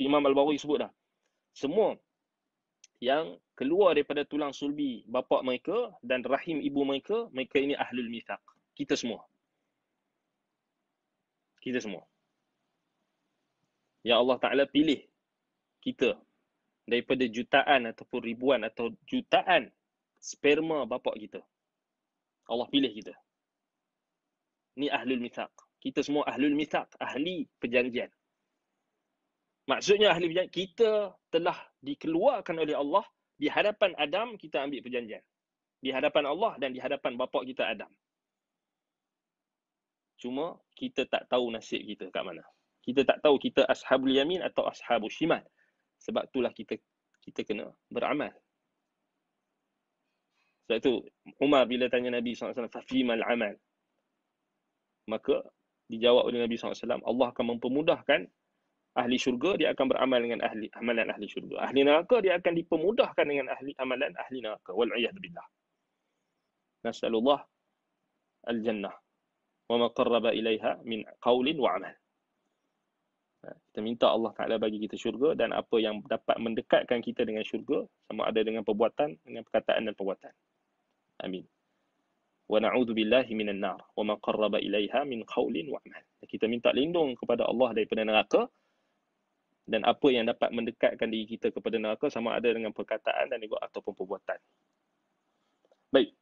Imam Al-Bawi sebut dah. Semua yang keluar daripada tulang sulbi bapa mereka dan rahim ibu mereka, mereka ini ahlul mithaq. Kita semua kita semua. Ya Allah Ta'ala pilih kita daripada jutaan ataupun ribuan atau jutaan sperma bapak kita. Allah pilih kita. Ni ahlul mithaq. Kita semua ahlul mithaq, ahli perjanjian. Maksudnya ahli perjanjian, kita telah dikeluarkan oleh Allah di hadapan Adam kita ambil perjanjian. Di hadapan Allah dan di hadapan bapak kita Adam. Cuma kita tak tahu nasib kita kat mana. Kita tak tahu kita ashabul yamin atau ashabul shimal. Sebab itulah kita kita kena beramal. Sebab itu Umar bila tanya Nabi SAW, Fafimal amal. Maka dijawab oleh Nabi SAW, Allah akan mempermudahkan ahli syurga, dia akan beramal dengan ahli amalan ahli syurga. Ahli neraka, dia akan dipermudahkan dengan ahli amalan ahli neraka. Wal'iyah billah. Nasalullah al-jannah wa ma qarraba ilaiha min qawlin wa amal. Kita minta Allah Ta'ala bagi kita syurga dan apa yang dapat mendekatkan kita dengan syurga sama ada dengan perbuatan, dengan perkataan dan perbuatan. Amin. Wa na'udhu billahi minan nar wa ma qarraba ilaiha min qawlin wa amal. Kita minta lindung kepada Allah daripada neraka dan apa yang dapat mendekatkan diri kita kepada neraka sama ada dengan perkataan dan juga ataupun perbuatan. Baik.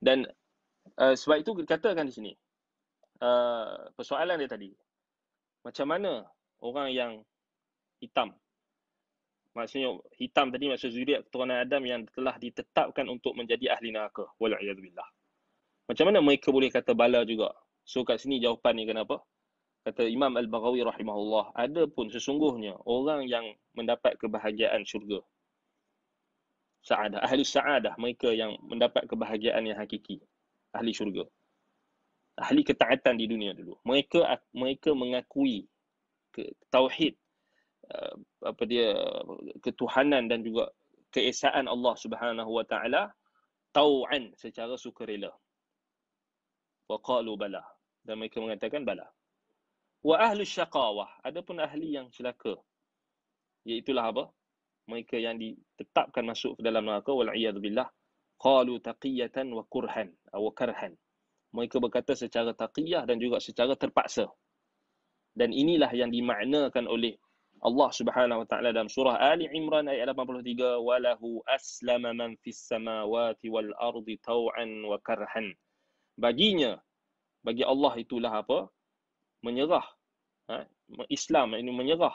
Dan Eh, sebab itu dikatakan di sini uh, persoalan dia tadi macam mana orang yang hitam maksudnya hitam tadi maksud zuriat keturunan Adam yang telah ditetapkan untuk menjadi ahli neraka wal billah macam mana mereka boleh kata bala juga so kat sini jawapan ni kenapa kata Imam Al-Baghawi rahimahullah ada pun sesungguhnya orang yang mendapat kebahagiaan syurga saadah ahli saadah mereka yang mendapat kebahagiaan yang hakiki ahli syurga. Ahli ketaatan di dunia dulu. Mereka mereka mengakui tauhid uh, apa dia ketuhanan dan juga keesaan Allah Subhanahu wa taala tau'an secara sukarela. Wa qalu bala. Dan mereka mengatakan bala. Wa ahli syaqawah, adapun ahli yang celaka. Iaitulah apa? Mereka yang ditetapkan masuk ke dalam neraka wal iyad billah qalu taqiyatan wa kurhan aw karhan mereka berkata secara taqiyah dan juga secara terpaksa dan inilah yang dimaknakan oleh Allah Subhanahu wa taala dalam surah Ali Imran ayat 83 walahu aslama man fis samawati wal ardi taw'an wa karhan baginya bagi Allah itulah apa menyerah ha? Islam ini menyerah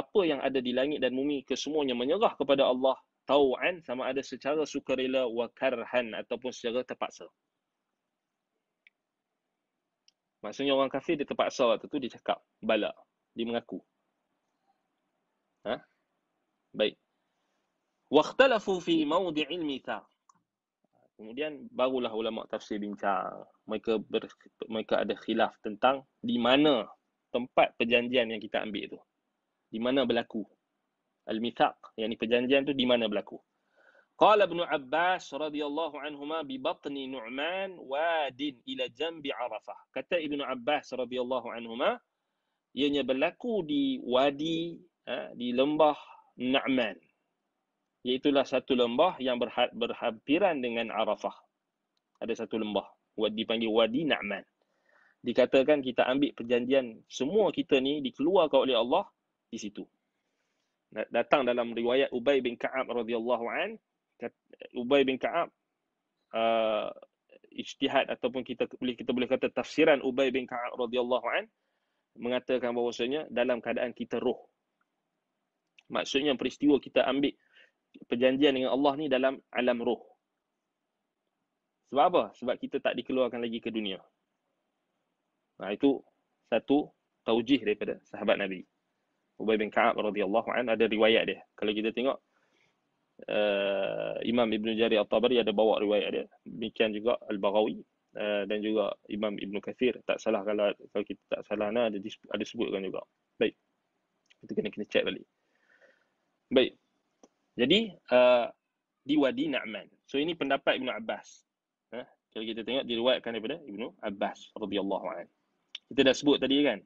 apa yang ada di langit dan bumi kesemuanya menyerah kepada Allah tau'an sama ada secara sukarela wa karhan ataupun secara terpaksa. Maksudnya orang kafir dia terpaksa waktu tu dia cakap bala, dia mengaku. Ha? Baik. Wa ikhtalafu fi mawdi'il mithal. Kemudian barulah ulama tafsir bincang. Mereka ber, mereka ada khilaf tentang di mana tempat perjanjian yang kita ambil tu. Di mana berlaku al-mithaq yakni perjanjian itu di mana berlaku qala ibnu abbas radhiyallahu anhuma bi batni nu'man wadin ila jambi arafah kata ibnu abbas radhiyallahu anhuma ianya berlaku di wadi ha, di lembah Na'man. Iaitulah satu lembah yang berhampiran dengan Arafah. Ada satu lembah. wadi panggil Wadi Na'man. Dikatakan kita ambil perjanjian semua kita ni dikeluarkan oleh Allah di situ datang dalam riwayat Ubay bin Ka'ab radhiyallahu an Ubay bin Ka'ab uh, ijtihad ataupun kita boleh kita boleh kata tafsiran Ubay bin Ka'ab radhiyallahu an mengatakan bahawasanya dalam keadaan kita roh maksudnya peristiwa kita ambil perjanjian dengan Allah ni dalam alam roh sebab apa sebab kita tak dikeluarkan lagi ke dunia nah ha, itu satu taujih daripada sahabat nabi Ubay bin Ka'ab radhiyallahu an ada riwayat dia. Kalau kita tengok uh, Imam Ibn Jarir At-Tabari ada bawa riwayat dia. Demikian juga Al-Baghawi uh, dan juga Imam Ibn Kathir tak salah kalau kalau kita tak salah nah, ada ada sebutkan juga. Baik. Kita kena kena check balik. Baik. Jadi uh, di Wadi Na'man. So ini pendapat Ibn Abbas. Huh? Kalau kita tengok diriwayatkan daripada Ibn Abbas radhiyallahu an. Kita dah sebut tadi kan?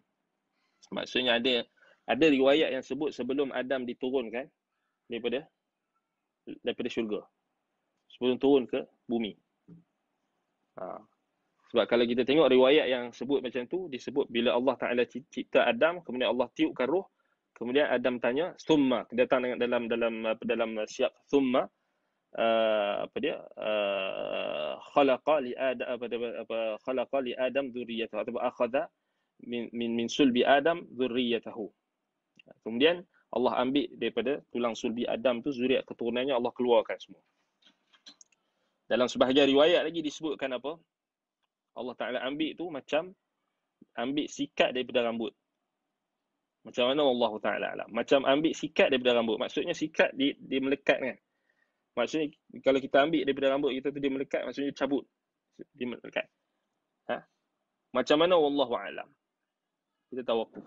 Maksudnya ada ada riwayat yang sebut sebelum Adam diturunkan daripada daripada syurga. Sebelum turun ke bumi. Ha. Sebab kalau kita tengok riwayat yang sebut macam tu, disebut bila Allah Ta'ala cipta Adam, kemudian Allah tiupkan roh, kemudian Adam tanya, summa, datang dengan dalam dalam apa, dalam siap summa, uh, apa dia, uh, khalaqa li Adam, apa, apa, apa, khalaqa li Adam zurriyatahu, atau akhada min, min, min sulbi Adam zurriyatahu. Kemudian Allah ambil daripada tulang sulbi Adam tu zuriat keturunannya Allah keluarkan semua. Dalam sebahagian riwayat lagi disebutkan apa? Allah Ta'ala ambil tu macam ambil sikat daripada rambut. Macam mana Allah Ta'ala alam? Macam ambil sikat daripada rambut. Maksudnya sikat di di melekat kan? Maksudnya kalau kita ambil daripada rambut kita tu dia melekat maksudnya cabut. Dia melekat. Ha? Macam mana Allah Ta'ala alam? Kita tawakuf.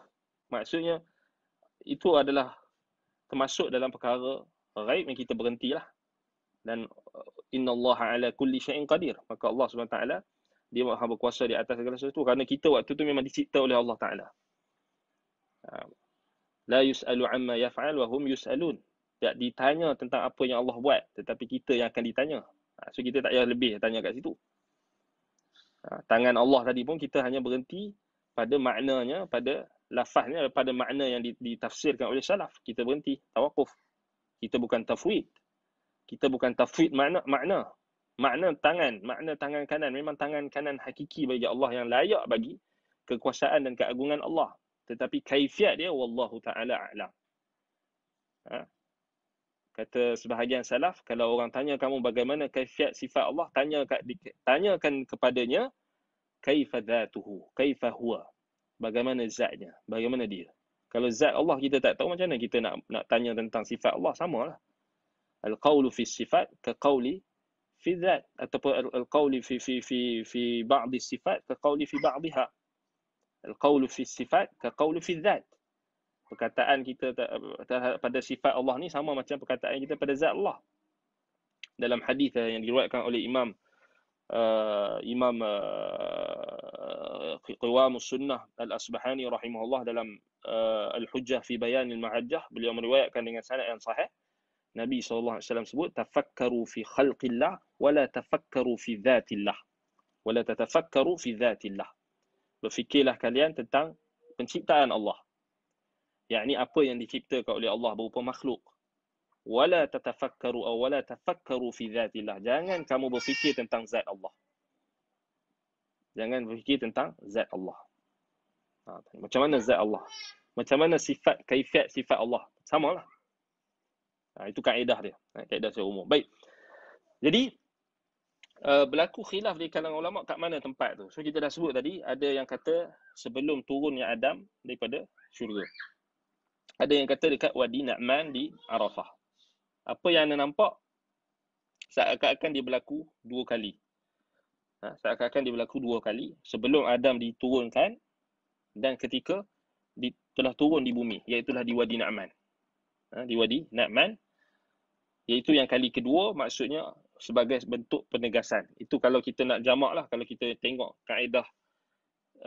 Maksudnya itu adalah termasuk dalam perkara ghaib yang kita berhentilah dan uh, inna Allah ala kulli syai'in qadir maka Allah swt dia maha berkuasa di atas segala sesuatu kerana kita waktu tu memang dicipta oleh Allah taala uh, la yusalu amma yaf'al wa hum yusalun tak ditanya tentang apa yang Allah buat tetapi kita yang akan ditanya ha, so kita tak payah lebih tanya kat situ ha, tangan Allah tadi pun kita hanya berhenti pada maknanya pada ni pada makna yang ditafsirkan oleh salaf kita berhenti tawakuf kita bukan tafwid kita bukan tafwid makna makna makna tangan makna tangan kanan memang tangan kanan hakiki bagi Allah yang layak bagi kekuasaan dan keagungan Allah tetapi kaifiat dia wallahu taala alam ha? kata sebahagian salaf kalau orang tanya kamu bagaimana kaifiat sifat Allah tanya tanyakan kepadanya kaifa dzatuhu kaifa huwa bagaimana zatnya, bagaimana dia. Kalau zat Allah kita tak tahu macam mana kita nak nak tanya tentang sifat Allah samalah. Al-qawlu fi sifat ka qawli fi zat atau al-qawli fi fi fi fi ba'd sifat ka qawli fi ba'dha. Al-qawlu fi sifat ka qawlu fi zat. Perkataan kita pada sifat Allah ni sama macam perkataan kita pada zat Allah. Dalam hadis yang diriwayatkan oleh Imam uh, Imam uh, qiwam sunnah al-asbahani rahimahullah dalam uh, al-hujjah fi bayan al-ma'ajjah beliau meriwayatkan dengan sanad yang sahih Nabi sallallahu alaihi wasallam sebut tafakkaru fi khalqillah wa la tafakkaru fi dhatillah wa la tatafakkaru fi dhatillah berfikirlah kalian tentang penciptaan Allah yakni apa yang diciptakan oleh Allah berupa makhluk wala tatafakkaru aw wala tafakkaru fi dhatillah jangan kamu berfikir tentang zat Allah jangan berfikir tentang zat Allah. Ha, macam mana zat Allah? Macam mana sifat, kaifiat sifat Allah? Sama lah. Ha, itu kaedah dia. Ha, kaedah secara umum. Baik. Jadi, uh, berlaku khilaf di kalangan ulama kat mana tempat tu? So, kita dah sebut tadi, ada yang kata sebelum turunnya Adam daripada syurga. Ada yang kata dekat Wadi Na'man di Arafah. Apa yang anda nampak? Seakan-akan dia berlaku dua kali ha, seakan-akan dia berlaku dua kali sebelum Adam diturunkan dan ketika di, telah turun di bumi iaitu di Wadi Na'man. Ha, di Wadi Na'man iaitu yang kali kedua maksudnya sebagai bentuk penegasan. Itu kalau kita nak jamak lah kalau kita tengok kaedah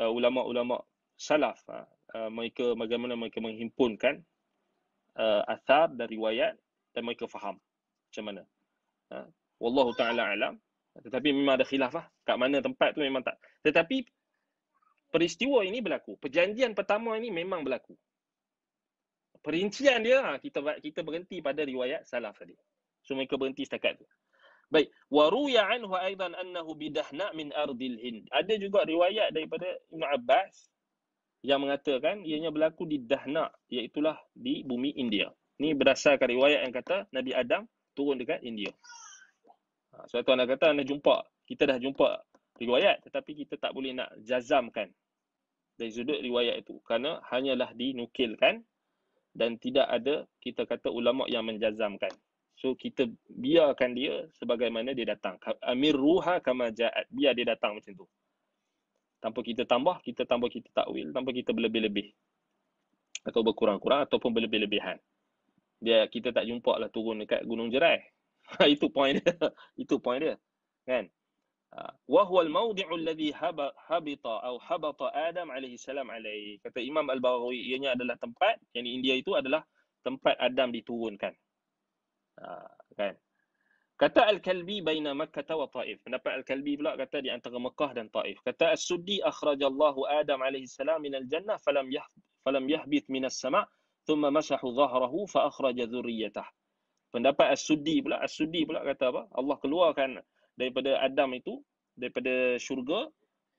uh, ulama-ulama salaf ha, uh, mereka bagaimana mereka menghimpunkan uh, athar dan riwayat dan mereka faham macam mana. Ha, Wallahu ta'ala alam. Tetapi memang ada khilaf lah. Kat mana tempat tu memang tak. Tetapi peristiwa ini berlaku. Perjanjian pertama ini memang berlaku. Perincian dia ah, kita kita berhenti pada riwayat salaf tadi. So mereka berhenti setakat tu. Baik, waru ya anhu aidan annahu bidahna min ardil Ada juga riwayat daripada Ibn Abbas yang mengatakan ianya berlaku di Dahna, iaitulah di bumi India. Ini berdasarkan riwayat yang kata Nabi Adam turun dekat India. Ha, sebab tu anda kata anda jumpa, kita dah jumpa riwayat tetapi kita tak boleh nak jazamkan dari sudut riwayat itu kerana hanyalah dinukilkan dan tidak ada kita kata ulama yang menjazamkan. So kita biarkan dia sebagaimana dia datang. Amir ruha kama ja'at. Biar dia datang macam tu. Tanpa kita tambah, kita tambah kita takwil. Tanpa kita berlebih-lebih. Atau berkurang-kurang ataupun berlebih-lebihan. Dia, kita tak jumpa lah turun dekat Gunung Jerai. itu point dia itu point dia kan وهو الموضع الذي habita atau habata Adam alaihi salam alaihi kata Imam Al-Baghawi ianya adalah tempat yang India itu adalah tempat Adam diturunkan kan Kata Al-Kalbi baina Makkah wa Taif. kenapa Al-Kalbi pula kata di antara makkah dan Taif. Kata As-Suddi akhrajallahu Adam alaihi salam min al-jannah falam yahbit min as-sama' thumma masahu dhahrahu fa akhraja dhurriyyatah. pendapat As-Sudi pula As-Sudi pula kata apa Allah keluarkan daripada Adam itu daripada syurga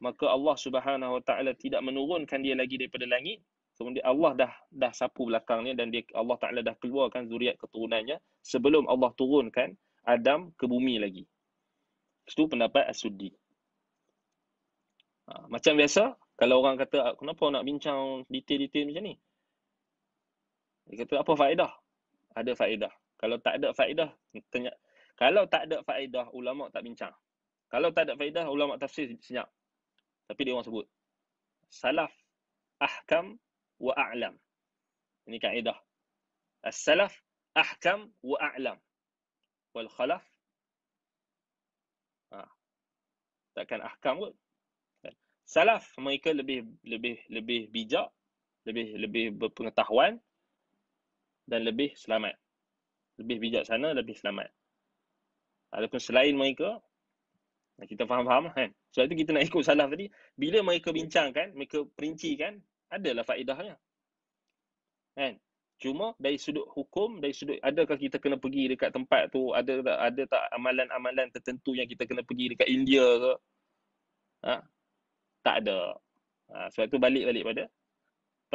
maka Allah Subhanahu Wa Taala tidak menurunkan dia lagi daripada langit kemudian Allah dah dah sapu belakangnya dan dia Allah Taala dah keluarkan zuriat keturunannya sebelum Allah turunkan Adam ke bumi lagi itu pendapat As-Sudi ha, macam biasa kalau orang kata kenapa nak bincang detail-detail macam ni dia kata apa faedah ada faedah kalau tak ada faedah, tanya. Kalau tak ada faedah, ulama tak bincang. Kalau tak ada faedah, ulama tafsir senyap. Tapi dia orang sebut. Salaf ahkam wa a'lam. Ini kaedah. As-salaf ahkam wa a'lam. Wal khalaf. Ha. Takkan ahkam kot. Salaf mereka lebih lebih lebih bijak, lebih lebih berpengetahuan dan lebih selamat lebih bijaksana, lebih selamat. Adapun selain mereka, kita faham-faham kan. Sebab itu kita nak ikut salah tadi. Bila mereka bincangkan, mereka perincikan, adalah faedahnya. Kan? Cuma dari sudut hukum, dari sudut adakah kita kena pergi dekat tempat tu, ada tak, ada tak amalan-amalan tertentu yang kita kena pergi dekat India ke? Ha? Tak ada. Ha, sebab itu balik-balik pada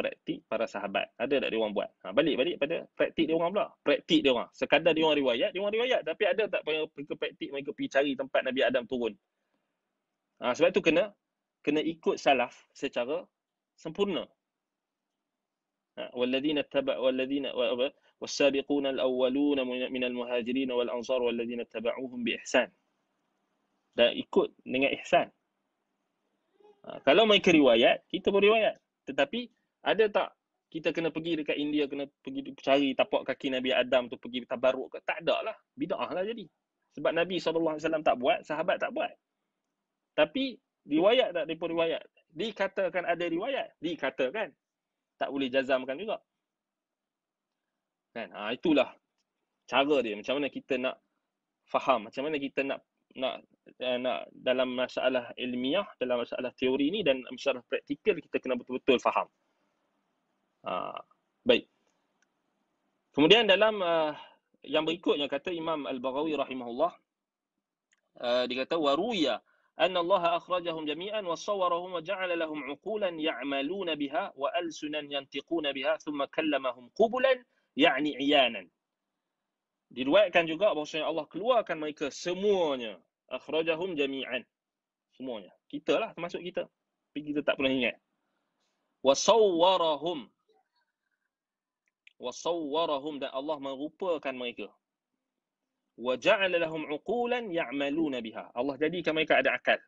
praktik para sahabat. Ada tak dia orang buat? Ha, balik-balik pada praktik dia orang pula. Praktik dia orang. Sekadar dia orang riwayat, dia orang riwayat. Tapi ada tak pada mereka praktik, mereka pergi cari tempat Nabi Adam turun. Ha, sebab tu kena kena ikut salaf secara sempurna. Ha, walladina taba' walladina wassabiquna al-awwalun min al-muhajirin wal-ansar walladina taba'uhum bi ihsan. Dan ikut dengan ihsan. Ha, kalau mereka riwayat, kita pun riwayat. Tetapi ada tak kita kena pergi dekat India kena pergi cari tapak kaki Nabi Adam tu pergi tabaruk ke tak ada lah bidah lah jadi sebab Nabi SAW tak buat sahabat tak buat tapi riwayat tak depa riwayat dikatakan ada riwayat dikatakan tak boleh jazamkan juga kan ha, itulah cara dia macam mana kita nak faham macam mana kita nak nak eh, nak dalam masalah ilmiah dalam masalah teori ni dan masalah praktikal kita kena betul-betul faham Ah, baik. Kemudian dalam uh, yang berikutnya kata Imam Al-Baghawi rahimahullah uh, ah, dikata waruya anna Allah akhrajahum jami'an wa sawwarahum wa ja'ala lahum 'uqulan ya'maluna biha wa alsunan yantiquna biha thumma kallamahum qubulan ya'ni 'iyanan. Diriwayatkan juga bahawa Allah keluarkan mereka semuanya akhrajahum jami'an semuanya. Kitalah termasuk kita. Tapi kita tak pernah ingat. Wa sawwarahum wasawwarahum dan Allah merupakan mereka. Wa ja'ala lahum 'uqulan ya'maluna biha. Allah jadikan mereka ada akal.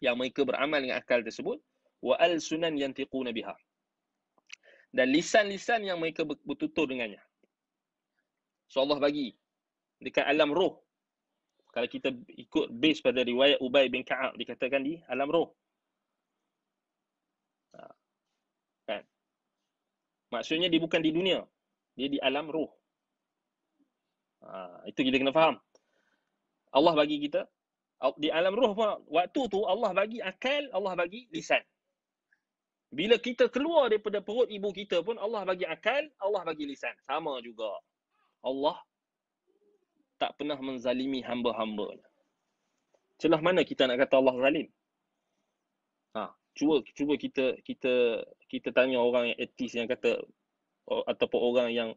Yang mereka beramal dengan akal tersebut wa alsunan yantiquna biha. Dan lisan-lisan yang mereka bertutur dengannya. So Allah bagi dekat alam roh. Kalau kita ikut base pada riwayat Ubay bin Ka'ab dikatakan di alam roh. Maksudnya dia bukan di dunia. Dia di alam ruh. Ha, itu kita kena faham. Allah bagi kita di alam ruh pun waktu tu Allah bagi akal, Allah bagi lisan. Bila kita keluar daripada perut ibu kita pun Allah bagi akal, Allah bagi lisan. Sama juga. Allah tak pernah menzalimi hamba hamba Celah mana kita nak kata Allah zalim? cuba cuba kita kita kita tanya orang yang etis yang kata ataupun orang yang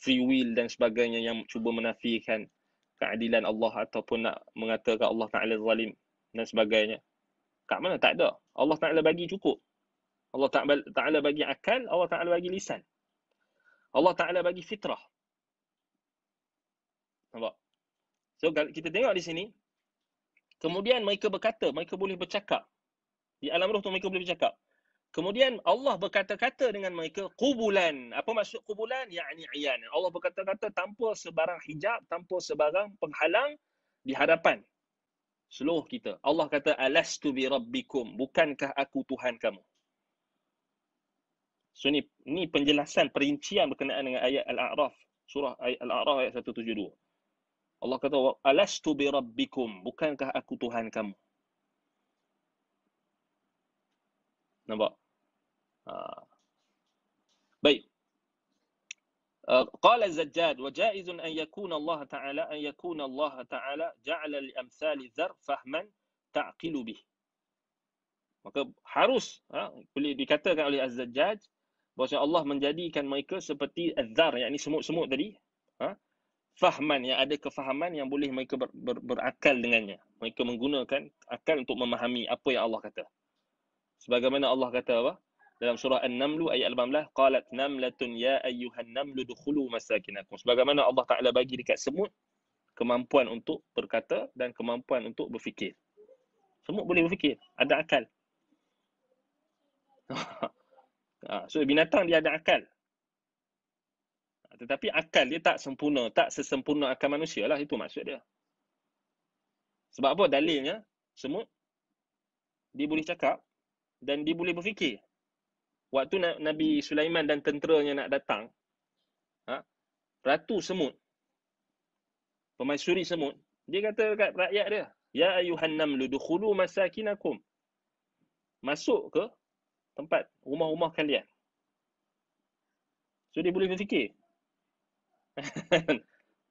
free will dan sebagainya yang cuba menafikan keadilan Allah ataupun nak mengatakan Allah Taala zalim dan sebagainya. Kat mana tak ada? Allah Taala bagi cukup. Allah Taala bagi akal, Allah Taala bagi lisan. Allah Taala bagi fitrah. Nampak? So kita tengok di sini Kemudian mereka berkata, mereka boleh bercakap. Di alam roh tu mereka boleh bercakap. Kemudian Allah berkata-kata dengan mereka kubulan. Apa maksud kubulan? ni iyan. Allah berkata-kata tanpa sebarang hijab, tanpa sebarang penghalang di hadapan seluruh kita. Allah kata alastu bi rabbikum, bukankah aku Tuhan kamu? So ni, ni penjelasan perincian berkenaan dengan ayat Al-A'raf, surah Al-A'raf ayat 172. Allah kata alastu bi rabbikum, bukankah aku Tuhan kamu? Nampak? Ha. Baik. قال الزجاد وجائز أن يكون الله تعالى أن Allah Taala تعالى جعل الأمثال ذر فهما تعقل به. Maka harus ha, boleh dikatakan oleh Az-Zajjaj bahawa Allah menjadikan mereka seperti Az-Zar, yang ini semut-semut tadi. Ha, fahman, yang ada kefahaman yang boleh mereka ber, ber, berakal dengannya. Mereka menggunakan akal untuk memahami apa yang Allah kata sebagaimana Allah kata apa dalam surah An-Naml ayat 18 qalat namlatun ya ayyuhan naml dukhulu masakinakum sebagaimana Allah Taala bagi dekat semut kemampuan untuk berkata dan kemampuan untuk berfikir semut boleh berfikir ada akal ha, so binatang dia ada akal ha, tetapi akal dia tak sempurna tak sesempurna akal manusia lah itu maksud dia sebab apa dalilnya semut dia boleh cakap dan dia boleh berfikir. Waktu Nabi Sulaiman dan tenteranya nak datang, ha, ratu semut, pemaisuri semut, dia kata kat rakyat dia, Ya ayuhannam ludukhulu masakinakum. Masuk ke tempat rumah-rumah kalian. So dia boleh berfikir.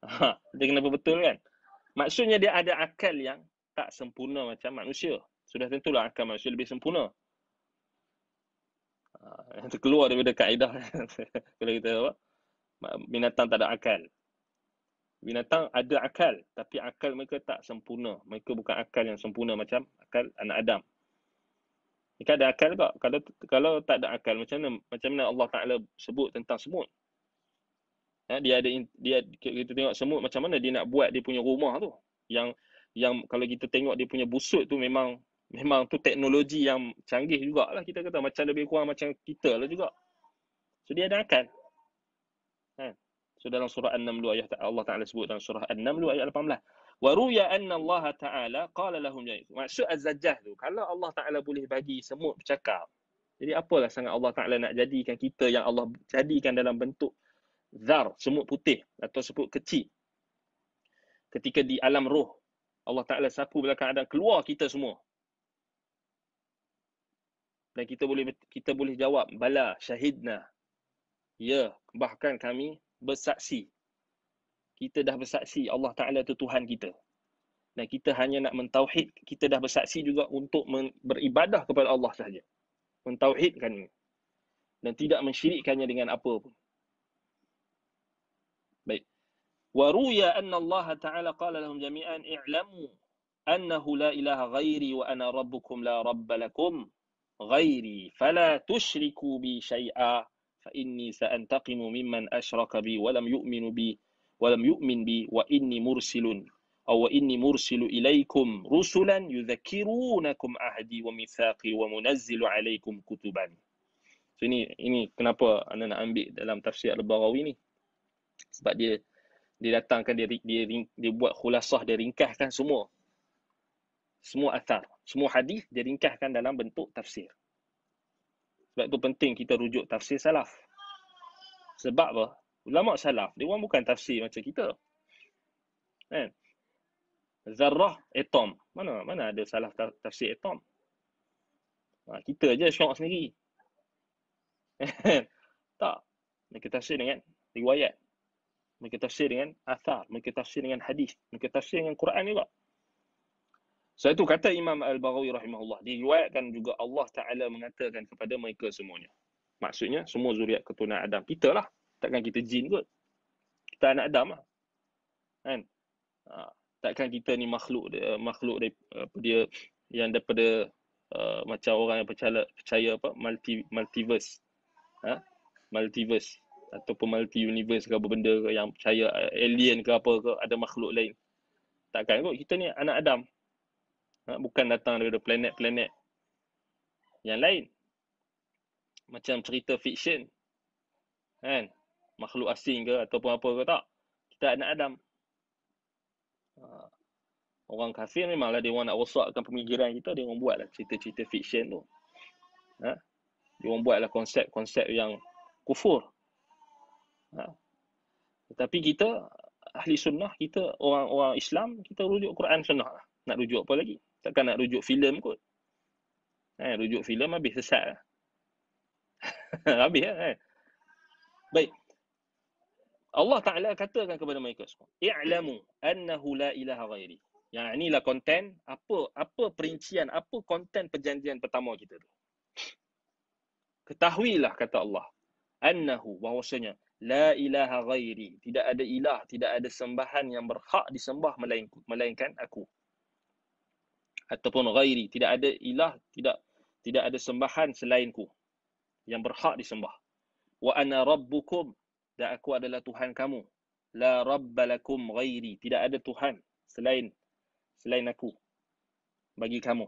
ha, dia kena betul kan? Maksudnya dia ada akal yang tak sempurna macam manusia. Sudah tentulah akal manusia lebih sempurna. Ha, terkeluar daripada kaedah kalau kita apa? Binatang tak ada akal. Binatang ada akal tapi akal mereka tak sempurna. Mereka bukan akal yang sempurna macam akal anak Adam. Mereka ada akal tak? Kalau kalau tak ada akal macam mana macam mana Allah Taala sebut tentang semut? Ya, dia ada dia kita tengok semut macam mana dia nak buat dia punya rumah tu yang yang kalau kita tengok dia punya busut tu memang memang tu teknologi yang canggih jugalah kita kata macam lebih kurang macam kita lah juga. So dia ada akal. Ha. So dalam surah An-Naml ayat Allah Taala sebut dalam surah An-Naml ayat 18. Wa ruya anna Allah Taala qala lahum jayyid. Maksud az-zajjah tu kalau Allah Taala boleh bagi semut bercakap. Jadi apalah sangat Allah Taala nak jadikan kita yang Allah jadikan dalam bentuk zar, semut putih atau semut kecil. Ketika di alam roh Allah Taala sapu belakang ada keluar kita semua dan kita boleh kita boleh jawab bala syahidna ya bahkan kami bersaksi kita dah bersaksi Allah Taala itu Tuhan kita dan kita hanya nak mentauhid kita dah bersaksi juga untuk beribadah kepada Allah sahaja mentauhidkan dan tidak mensyirikkannya dengan apa pun baik wa ruya anna Allah Taala qala lahum jami'an i'lamu annahu la ilaha ghairi wa ana rabbukum la rabb lakum غيري فلا تشركوا بي شيئا فإني سأنتقم ممن أشرك بي ولم يؤمن بي ولم يؤمن بي وإني مرسل أو وإني مرسل إليكم رسلا يذكرونكم عهدي وميثاقي ومنزل عليكم كتبا So ini ini kenapa anda nak ambil dalam tafsir al baghawi ni? Sebab dia dia datangkan dia dia dia dia buat khulasah dia ringkaskan semua semua atar. semua hadis diringkaskan dalam bentuk tafsir. Sebab itu penting kita rujuk tafsir salaf. Sebab apa? Ulama salaf, dia orang bukan tafsir macam kita. Kan? Zarrah atom. Mana mana ada salaf tafsir atom? Ha, kita je syok sendiri. tak. Mereka tafsir dengan riwayat. Mereka tafsir dengan asar. Mereka tafsir dengan hadis. Mereka tafsir dengan Quran juga. Sebab tu kata Imam Al-Barawi rahimahullah, diriwayatkan juga Allah Ta'ala mengatakan kepada mereka semuanya. Maksudnya, semua zuriat keturunan Adam. Kita lah. Takkan kita jin kot. Kita anak Adam lah. Kan? Ha. Takkan kita ni makhluk dia, eh, makhluk dia, apa dia yang daripada uh, macam orang yang percaya, percaya apa? Multi, multiverse. Ha? Multiverse. Ataupun multi-universe ke apa benda ke, yang percaya eh, alien ke apa ke, ada makhluk lain. Takkan kot. Kita ni anak Adam ha, bukan datang daripada planet-planet yang lain macam cerita fiction kan makhluk asing ke ataupun apa ke tak kita anak Adam ha, orang kafir memanglah dia nak rosakkan pemikiran kita dia orang buatlah cerita-cerita fiction tu ha? dia orang buatlah konsep-konsep yang kufur ha? tetapi kita ahli sunnah kita orang-orang Islam kita rujuk Quran sunnah lah nak rujuk apa lagi Takkan nak rujuk filem kot. Eh, rujuk filem habis sesat lah. habis lah eh. Baik. Allah Ta'ala katakan kepada mereka semua. I'lamu annahu la ilaha ghairi. Yang lah konten. Apa apa perincian, apa konten perjanjian pertama kita tu. Ketahuilah kata Allah. Annahu bahawasanya. La ilaha ghairi. Tidak ada ilah, tidak ada sembahan yang berhak disembah melainkan aku ataupun ghairi tidak ada ilah tidak tidak ada sembahan selainku yang berhak disembah wa ana rabbukum dan aku adalah tuhan kamu la rabbalakum ghairi tidak ada tuhan selain selain aku bagi kamu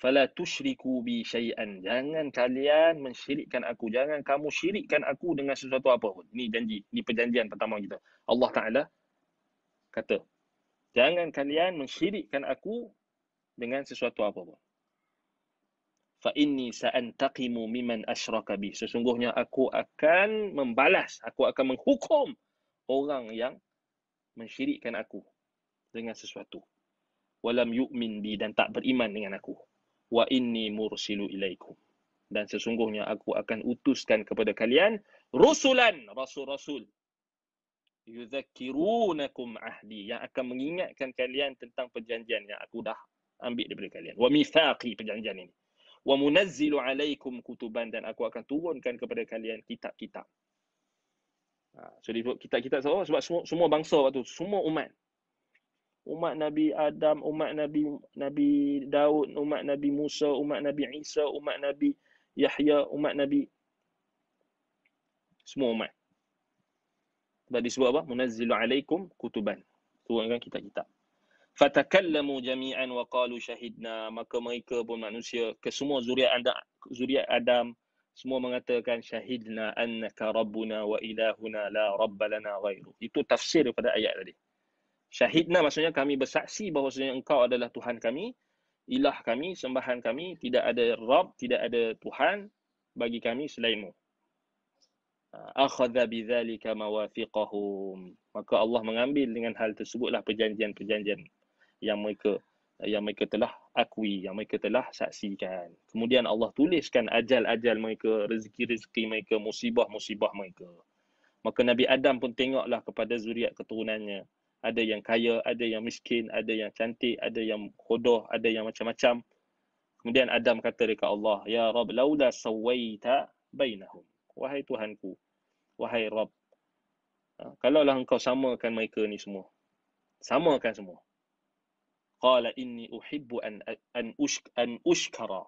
fala tusyriku bi syai'an jangan kalian mensyirikkan aku jangan kamu syirikkan aku dengan sesuatu apa pun Ini janji ni perjanjian pertama kita Allah taala kata jangan kalian mensyirikkan aku dengan sesuatu apa pun fa inni sa'antaqimu mimman asyraka bi sesungguhnya aku akan membalas aku akan menghukum orang yang mensyirikkan aku dengan sesuatu walam yu'min bi dan tak beriman dengan aku wa inni mursilu ilaikum dan sesungguhnya aku akan utuskan kepada kalian rusulan rasul-rasul yudhakkirunakum ahdi yang akan mengingatkan kalian tentang perjanjian yang aku dah ambil daripada kalian wa mithaqi perjanjian ini wa munazzilu alaikum kutuban dan aku akan turunkan kepada kalian kitab-kitab ha, so dia sebut kitab-kitab so, sebab semua, semua bangsa waktu tu semua umat umat Nabi Adam, umat Nabi Nabi Daud, umat Nabi Musa, umat Nabi Isa, umat Nabi Yahya, umat Nabi semua umat dan disebut apa? Munazzilu alaikum kutuban. Turunkan kitab-kitab. Fatakallamu jami'an wa qalu shahidna maka mereka pun manusia ke semua zuriat anda zuriat Adam semua mengatakan shahidna annaka rabbuna wa ilahuna la rabba lana ghairu. Itu tafsir daripada ayat tadi. Shahidna maksudnya kami bersaksi bahawa engkau adalah Tuhan kami, ilah kami, sembahan kami, tidak ada rab, tidak ada Tuhan bagi kami selainmu akhadha bidzalika mawafiqahum maka Allah mengambil dengan hal tersebutlah perjanjian-perjanjian yang mereka yang mereka telah akui yang mereka telah saksikan kemudian Allah tuliskan ajal-ajal mereka rezeki-rezeki mereka musibah-musibah mereka maka Nabi Adam pun tengoklah kepada zuriat keturunannya ada yang kaya ada yang miskin ada yang cantik ada yang hodoh ada yang macam-macam kemudian Adam kata dekat Allah ya rab laula sawaita bainahum wahai Tuhanku, wahai Rob, ha, kalaulah engkau samakan mereka ni semua, samakan semua. Qala inni uhibbu an an ushk an ushkara.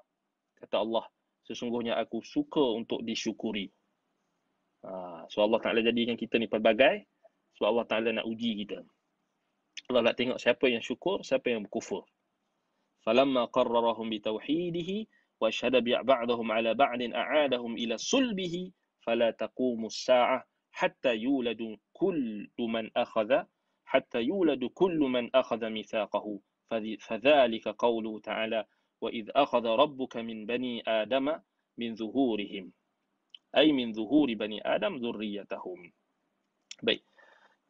Kata Allah, sesungguhnya aku suka untuk disyukuri. Ha, so Allah Ta'ala jadikan kita ni pelbagai. So Allah Ta'ala nak uji kita. Allah nak tengok siapa yang syukur, siapa yang berkufur. Falamma qarrarahum bitawhidihi, واشهد بعضهم على بعض أعادهم إلى صلبه فلا تقوم الساعة حتى يولد كل من أخذ حتى يولد كل من أخذ ميثاقه فذلك قوله تعالى وإذ أخذ ربك من بني آدم من ظهورهم أي من ظهور بني ادم ذريتهم بي.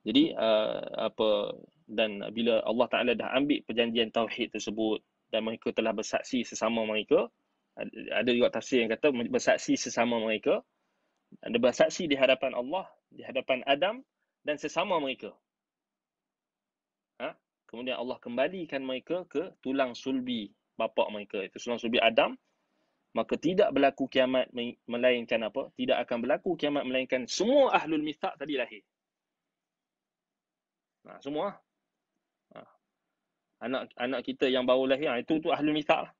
jadi uh, apa dan bila Allah Taala dah ambil perjanjian tauhid tersebut dan mereka telah bersaksi sesama mereka ada juga tafsir yang kata bersaksi sesama mereka ada bersaksi di hadapan Allah di hadapan Adam dan sesama mereka ha? kemudian Allah kembalikan mereka ke tulang sulbi bapa mereka itu tulang sulbi Adam maka tidak berlaku kiamat melainkan apa tidak akan berlaku kiamat melainkan semua ahlul mithaq tadi lahir nah ha, semua ha. anak anak kita yang baru lahir ha, itu tu ahlul mithaq lah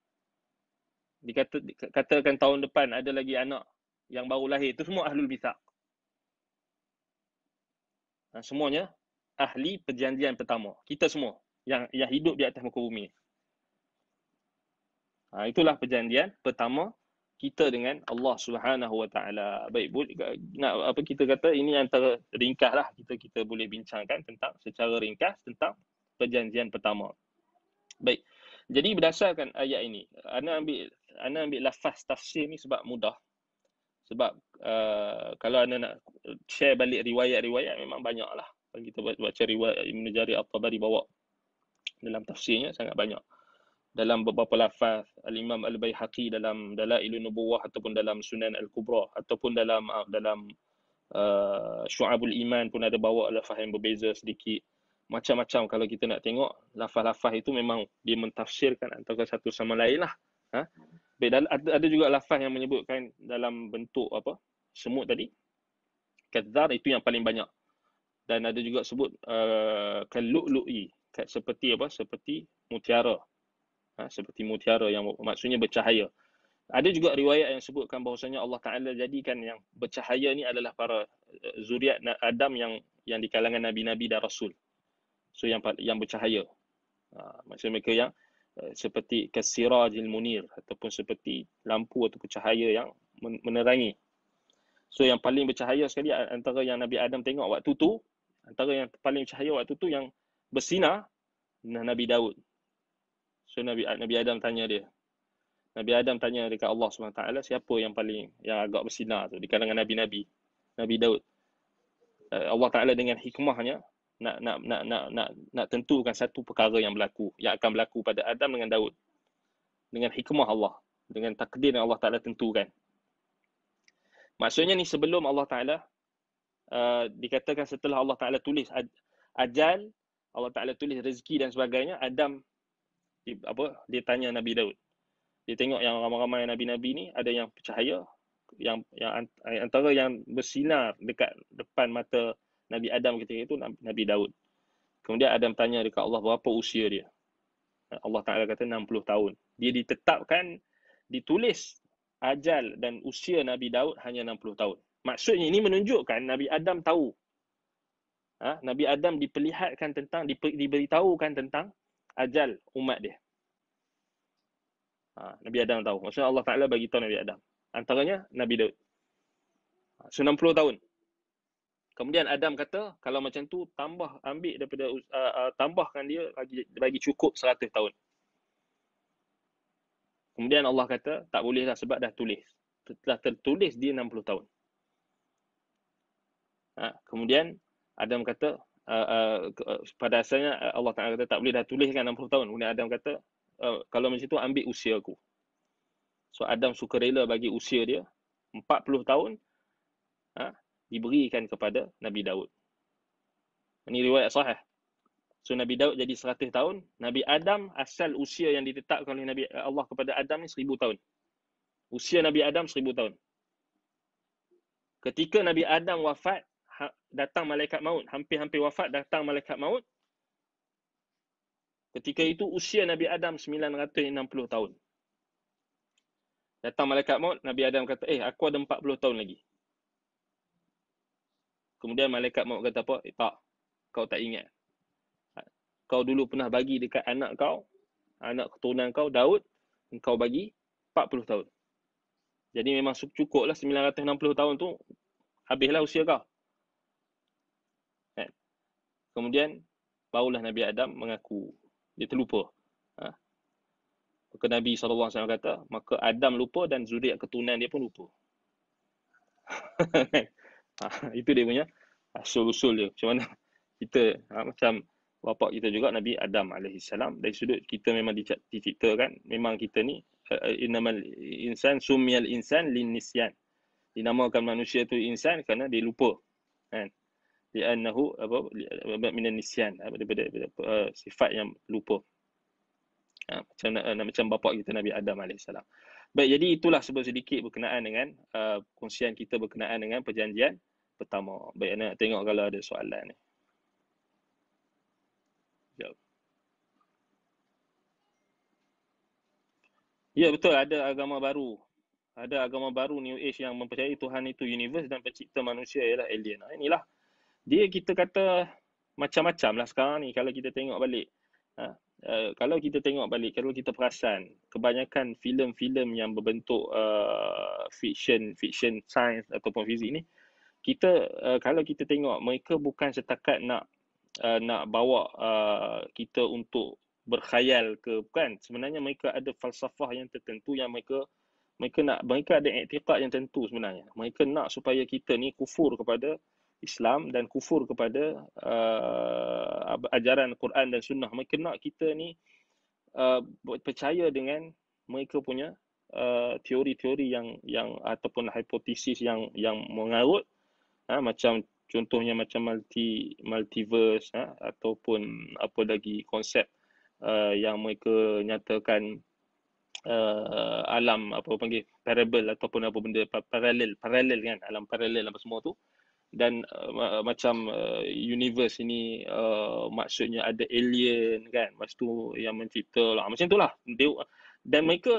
dikata, dikatakan tahun depan ada lagi anak yang baru lahir. Itu semua ahlul bisak. Ha, semuanya ahli perjanjian pertama. Kita semua yang yang hidup di atas muka bumi. Ha, itulah perjanjian pertama kita dengan Allah Subhanahu Wa Taala. Baik, nak apa kita kata ini antara ringkaslah kita kita boleh bincangkan tentang secara ringkas tentang perjanjian pertama. Baik. Jadi berdasarkan ayat ini, ana ambil ana ambil lafaz tafsir ni sebab mudah. Sebab uh, kalau ana nak share balik riwayat-riwayat memang banyaklah. Kalau kita baca riwayat Ibn Jari At-Tabari bawa dalam tafsirnya sangat banyak. Dalam beberapa lafaz Al-Imam Al-Baihaqi dalam Dalailun Nubuwwah ataupun dalam Sunan Al-Kubra ataupun dalam dalam uh, Syu'abul Iman pun ada bawa lafaz yang berbeza sedikit macam-macam kalau kita nak tengok lafaz-lafaz itu memang dia mentafsirkan antara satu sama lain lah. Ha? Baik, ada juga lafaz yang menyebutkan dalam bentuk apa semut tadi. Kadzar itu yang paling banyak. Dan ada juga sebut uh, kalu'lu'i. Seperti apa? Seperti mutiara. Ha? Seperti mutiara yang maksudnya bercahaya. Ada juga riwayat yang sebutkan bahawasanya Allah Ta'ala jadikan yang bercahaya ni adalah para uh, zuriat Adam yang yang di kalangan Nabi-Nabi dan Rasul so yang yang bercahaya ha, maksudnya mereka yang eh, seperti kasirajil munir ataupun seperti lampu atau cahaya yang menerangi so yang paling bercahaya sekali antara yang Nabi Adam tengok waktu tu antara yang paling bercahaya waktu tu yang bersinar Nabi Daud so Nabi Nabi Adam tanya dia Nabi Adam tanya dekat Allah SWT siapa yang paling yang agak bersinar tu di kalangan nabi-nabi Nabi Daud eh, Allah Ta'ala dengan hikmahnya nak nak nak nak nak nak tentukan satu perkara yang berlaku yang akan berlaku pada Adam dengan Daud dengan hikmah Allah dengan takdir yang Allah Taala tentukan maksudnya ni sebelum Allah Taala uh, dikatakan setelah Allah Taala tulis ajal Allah Taala tulis rezeki dan sebagainya Adam apa dia tanya Nabi Daud dia tengok yang ramai-ramai nabi-nabi ni ada yang cahaya yang yang antara yang bersinar dekat depan mata Nabi Adam ketika itu Nabi Daud. Kemudian Adam tanya dekat Allah berapa usia dia. Allah Ta'ala kata 60 tahun. Dia ditetapkan, ditulis ajal dan usia Nabi Daud hanya 60 tahun. Maksudnya ini menunjukkan Nabi Adam tahu. Ha? Nabi Adam diperlihatkan tentang, diberitahukan tentang ajal umat dia. Ha, Nabi Adam tahu. Maksudnya Allah Ta'ala bagi tahu Nabi Adam. Antaranya Nabi Daud. Ha, so 60 tahun. Kemudian Adam kata, kalau macam tu tambah ambil daripada uh, uh, tambahkan dia bagi bagi cukup 100 tahun. Kemudian Allah kata, tak bolehlah sebab dah tulis. Telah tertulis dia 60 tahun. Ha, kemudian Adam kata, uh, uh, uh, pada asalnya Allah Taala kata tak boleh dah tuliskan 60 tahun. Kemudian Adam kata, uh, kalau macam tu ambil usia aku. So Adam suka rela bagi usia dia 40 tahun. Ha, diberikan kepada Nabi Daud. Ini riwayat sahih. So Nabi Daud jadi 100 tahun, Nabi Adam asal usia yang ditetapkan oleh Nabi eh, Allah kepada Adam ni 1000 tahun. Usia Nabi Adam 1000 tahun. Ketika Nabi Adam wafat, ha, datang malaikat maut, hampir-hampir wafat datang malaikat maut. Ketika itu usia Nabi Adam 960 tahun. Datang malaikat maut, Nabi Adam kata, "Eh, aku ada 40 tahun lagi." Kemudian malaikat mau kata apa? Eh, tak. Kau tak ingat. Ha. Kau dulu pernah bagi dekat anak kau, anak keturunan kau, Daud, kau bagi 40 tahun. Jadi memang cukup lah 960 tahun tu, habislah usia kau. Kan? Kemudian, barulah Nabi Adam mengaku. Dia terlupa. Ha? Maka Nabi SAW kata, maka Adam lupa dan zuriat keturunan dia pun lupa. Kan? Ha, itu dia punya asal-usul ah, dia. Macam mana kita ha, macam bapak kita juga Nabi Adam alaihi salam dari sudut kita memang diciptakan memang kita ni eh, eh, innamal insan sumial insan linnisyan dinamakan manusia tu insan kerana dia lupa kan li annahu apa minan nisyan apa daripada, daripada, daripada uh, eh, sifat yang lupa Ha, macam uh, macam bapa kita Nabi Adam alaihissalam. Baik jadi itulah sebab sedikit berkenaan dengan uh, kongsian kita berkenaan dengan perjanjian pertama. Baik nak tengok kalau ada soalan ni. Ya betul ada agama baru. Ada agama baru New Age yang mempercayai Tuhan itu universe dan pencipta manusia ialah alien. Ha, inilah. Dia kita kata macam-macam lah sekarang ni kalau kita tengok balik. Ha, uh, kalau kita tengok balik kalau kita perasan kebanyakan filem-filem yang berbentuk uh, fiction fiction science ataupun fizik ni kita uh, kalau kita tengok mereka bukan setakat nak uh, nak bawa uh, kita untuk berkhayal ke bukan sebenarnya mereka ada falsafah yang tertentu yang mereka mereka nak mereka ada iktikad yang tertentu sebenarnya mereka nak supaya kita ni kufur kepada Islam dan kufur kepada uh, ajaran Quran dan Sunnah. Mereka nak kita ni uh, percaya dengan mereka punya uh, teori-teori yang yang ataupun hipotesis yang yang mengarut ha, macam contohnya macam multi multiverse ha, ataupun apa lagi konsep uh, yang mereka nyatakan uh, alam apa panggil parable ataupun apa benda paralel paralel kan alam paralel apa semua tu uh, dan uh, uh, macam uh, universe ini uh, maksudnya ada alien kan Lepas tu yang mencipta lah macam tu lah dan hmm. mereka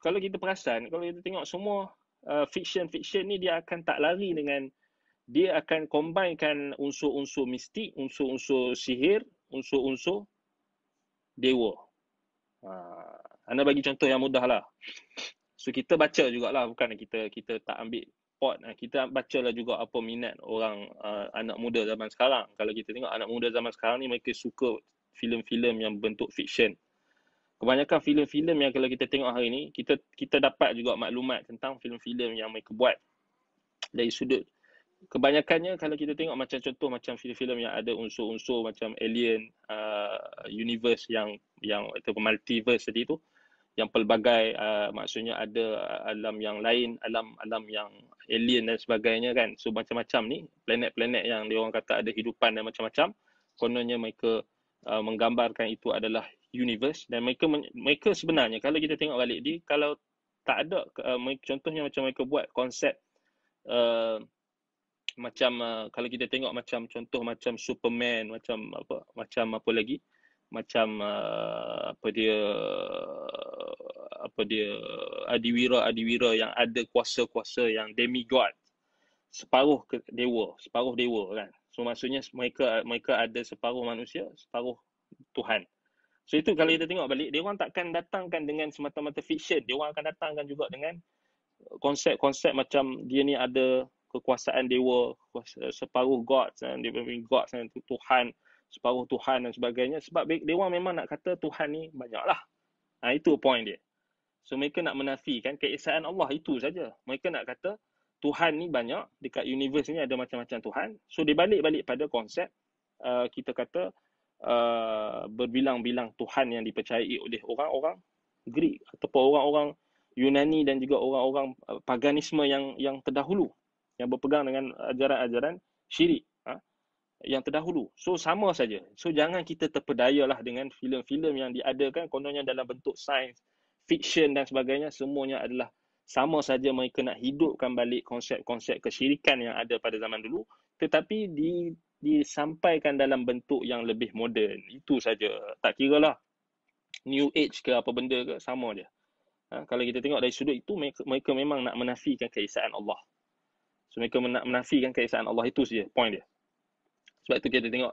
kalau kita perasan kalau kita tengok semua uh, fiction-fiction ni dia akan tak lari dengan dia akan combinekan unsur-unsur mistik, unsur-unsur sihir, unsur-unsur dewa. Ha, anda bagi contoh yang mudah lah. So kita baca jugalah bukan kita kita tak ambil support kita baca lah juga apa minat orang uh, anak muda zaman sekarang kalau kita tengok anak muda zaman sekarang ni mereka suka filem-filem yang bentuk fiction kebanyakan filem-filem yang kalau kita tengok hari ni kita kita dapat juga maklumat tentang filem-filem yang mereka buat dari sudut kebanyakannya kalau kita tengok macam contoh macam filem-filem yang ada unsur-unsur macam alien uh, universe yang yang atau multiverse tadi tu yang pelbagai uh, maksudnya ada uh, alam yang lain alam alam yang alien dan sebagainya kan so macam-macam ni planet-planet yang dia orang kata ada hidupan dan macam-macam kononnya mereka uh, menggambarkan itu adalah universe dan mereka mereka sebenarnya kalau kita tengok balik dia kalau tak ada uh, mereka, contohnya macam mereka buat konsep uh, macam uh, kalau kita tengok macam contoh macam superman macam apa macam apa lagi uh, macam uh, apa dia apa dia adiwira-adiwira yang ada kuasa-kuasa yang demigod separuh ke dewa separuh dewa kan so maksudnya mereka mereka ada separuh manusia separuh tuhan so itu kalau kita tengok balik dia orang takkan datangkan dengan semata-mata fiction dia orang akan datangkan juga dengan konsep-konsep macam dia ni ada kekuasaan dewa separuh god dan dia god dan tuhan separuh Tuhan dan sebagainya sebab dia memang nak kata Tuhan ni banyaklah. Ha, itu point dia. So mereka nak menafikan keesaan Allah itu saja. Mereka nak kata Tuhan ni banyak, dekat universe ni ada macam-macam Tuhan. So dia balik-balik pada konsep uh, kita kata uh, berbilang-bilang Tuhan yang dipercayai oleh orang-orang Greek ataupun orang-orang Yunani dan juga orang-orang uh, paganisme yang yang terdahulu yang berpegang dengan ajaran-ajaran syirik yang terdahulu. So sama saja. So jangan kita terpedaya lah dengan filem-filem yang diadakan kononnya dalam bentuk sains, fiction dan sebagainya semuanya adalah sama saja mereka nak hidupkan balik konsep-konsep kesyirikan yang ada pada zaman dulu tetapi di disampaikan dalam bentuk yang lebih moden. Itu saja. Tak lah, new age ke apa benda ke sama dia. Ha, kalau kita tengok dari sudut itu mereka, mereka memang nak menafikan keesaan Allah. So mereka nak menafikan keesaan Allah itu saja point dia. Sebab tu kita tengok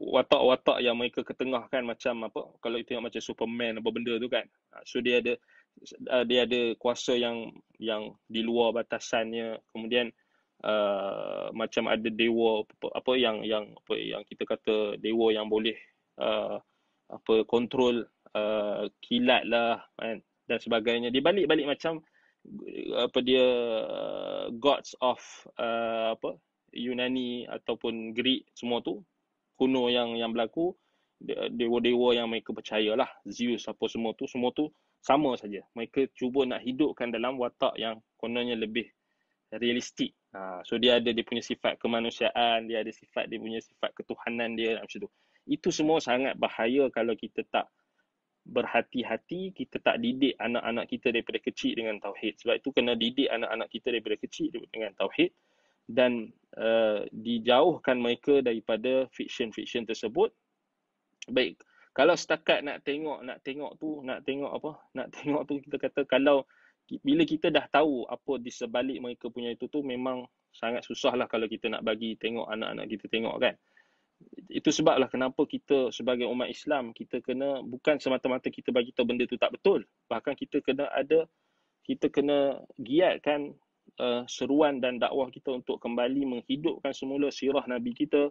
watak-watak yang mereka ketengahkan macam apa kalau kita tengok macam superman apa benda tu kan ha, so dia ada uh, dia ada kuasa yang yang di luar batasannya kemudian uh, macam ada dewa apa yang yang apa yang kita kata dewa yang boleh uh, apa kontrol uh, kilat lah kan dan sebagainya dia balik-balik macam apa dia uh, gods of uh, apa Yunani ataupun Greek semua tu kuno yang yang berlaku dewa-dewa yang mereka percayalah Zeus apa semua tu semua tu sama saja mereka cuba nak hidupkan dalam watak yang kononnya lebih realistik ha, so dia ada dia punya sifat kemanusiaan dia ada sifat dia punya sifat ketuhanan dia macam tu itu semua sangat bahaya kalau kita tak berhati-hati kita tak didik anak-anak kita daripada kecil dengan tauhid sebab itu kena didik anak-anak kita daripada kecil dengan tauhid dan uh, dijauhkan mereka daripada fiction-fiction tersebut. Baik, kalau setakat nak tengok, nak tengok tu, nak tengok apa, nak tengok tu kita kata kalau bila kita dah tahu apa di sebalik mereka punya itu tu memang sangat susah lah kalau kita nak bagi tengok anak-anak kita tengok kan. Itu sebablah kenapa kita sebagai umat Islam kita kena bukan semata-mata kita bagi tahu benda tu tak betul. Bahkan kita kena ada kita kena giatkan Uh, seruan dan dakwah kita untuk kembali menghidupkan semula sirah Nabi kita,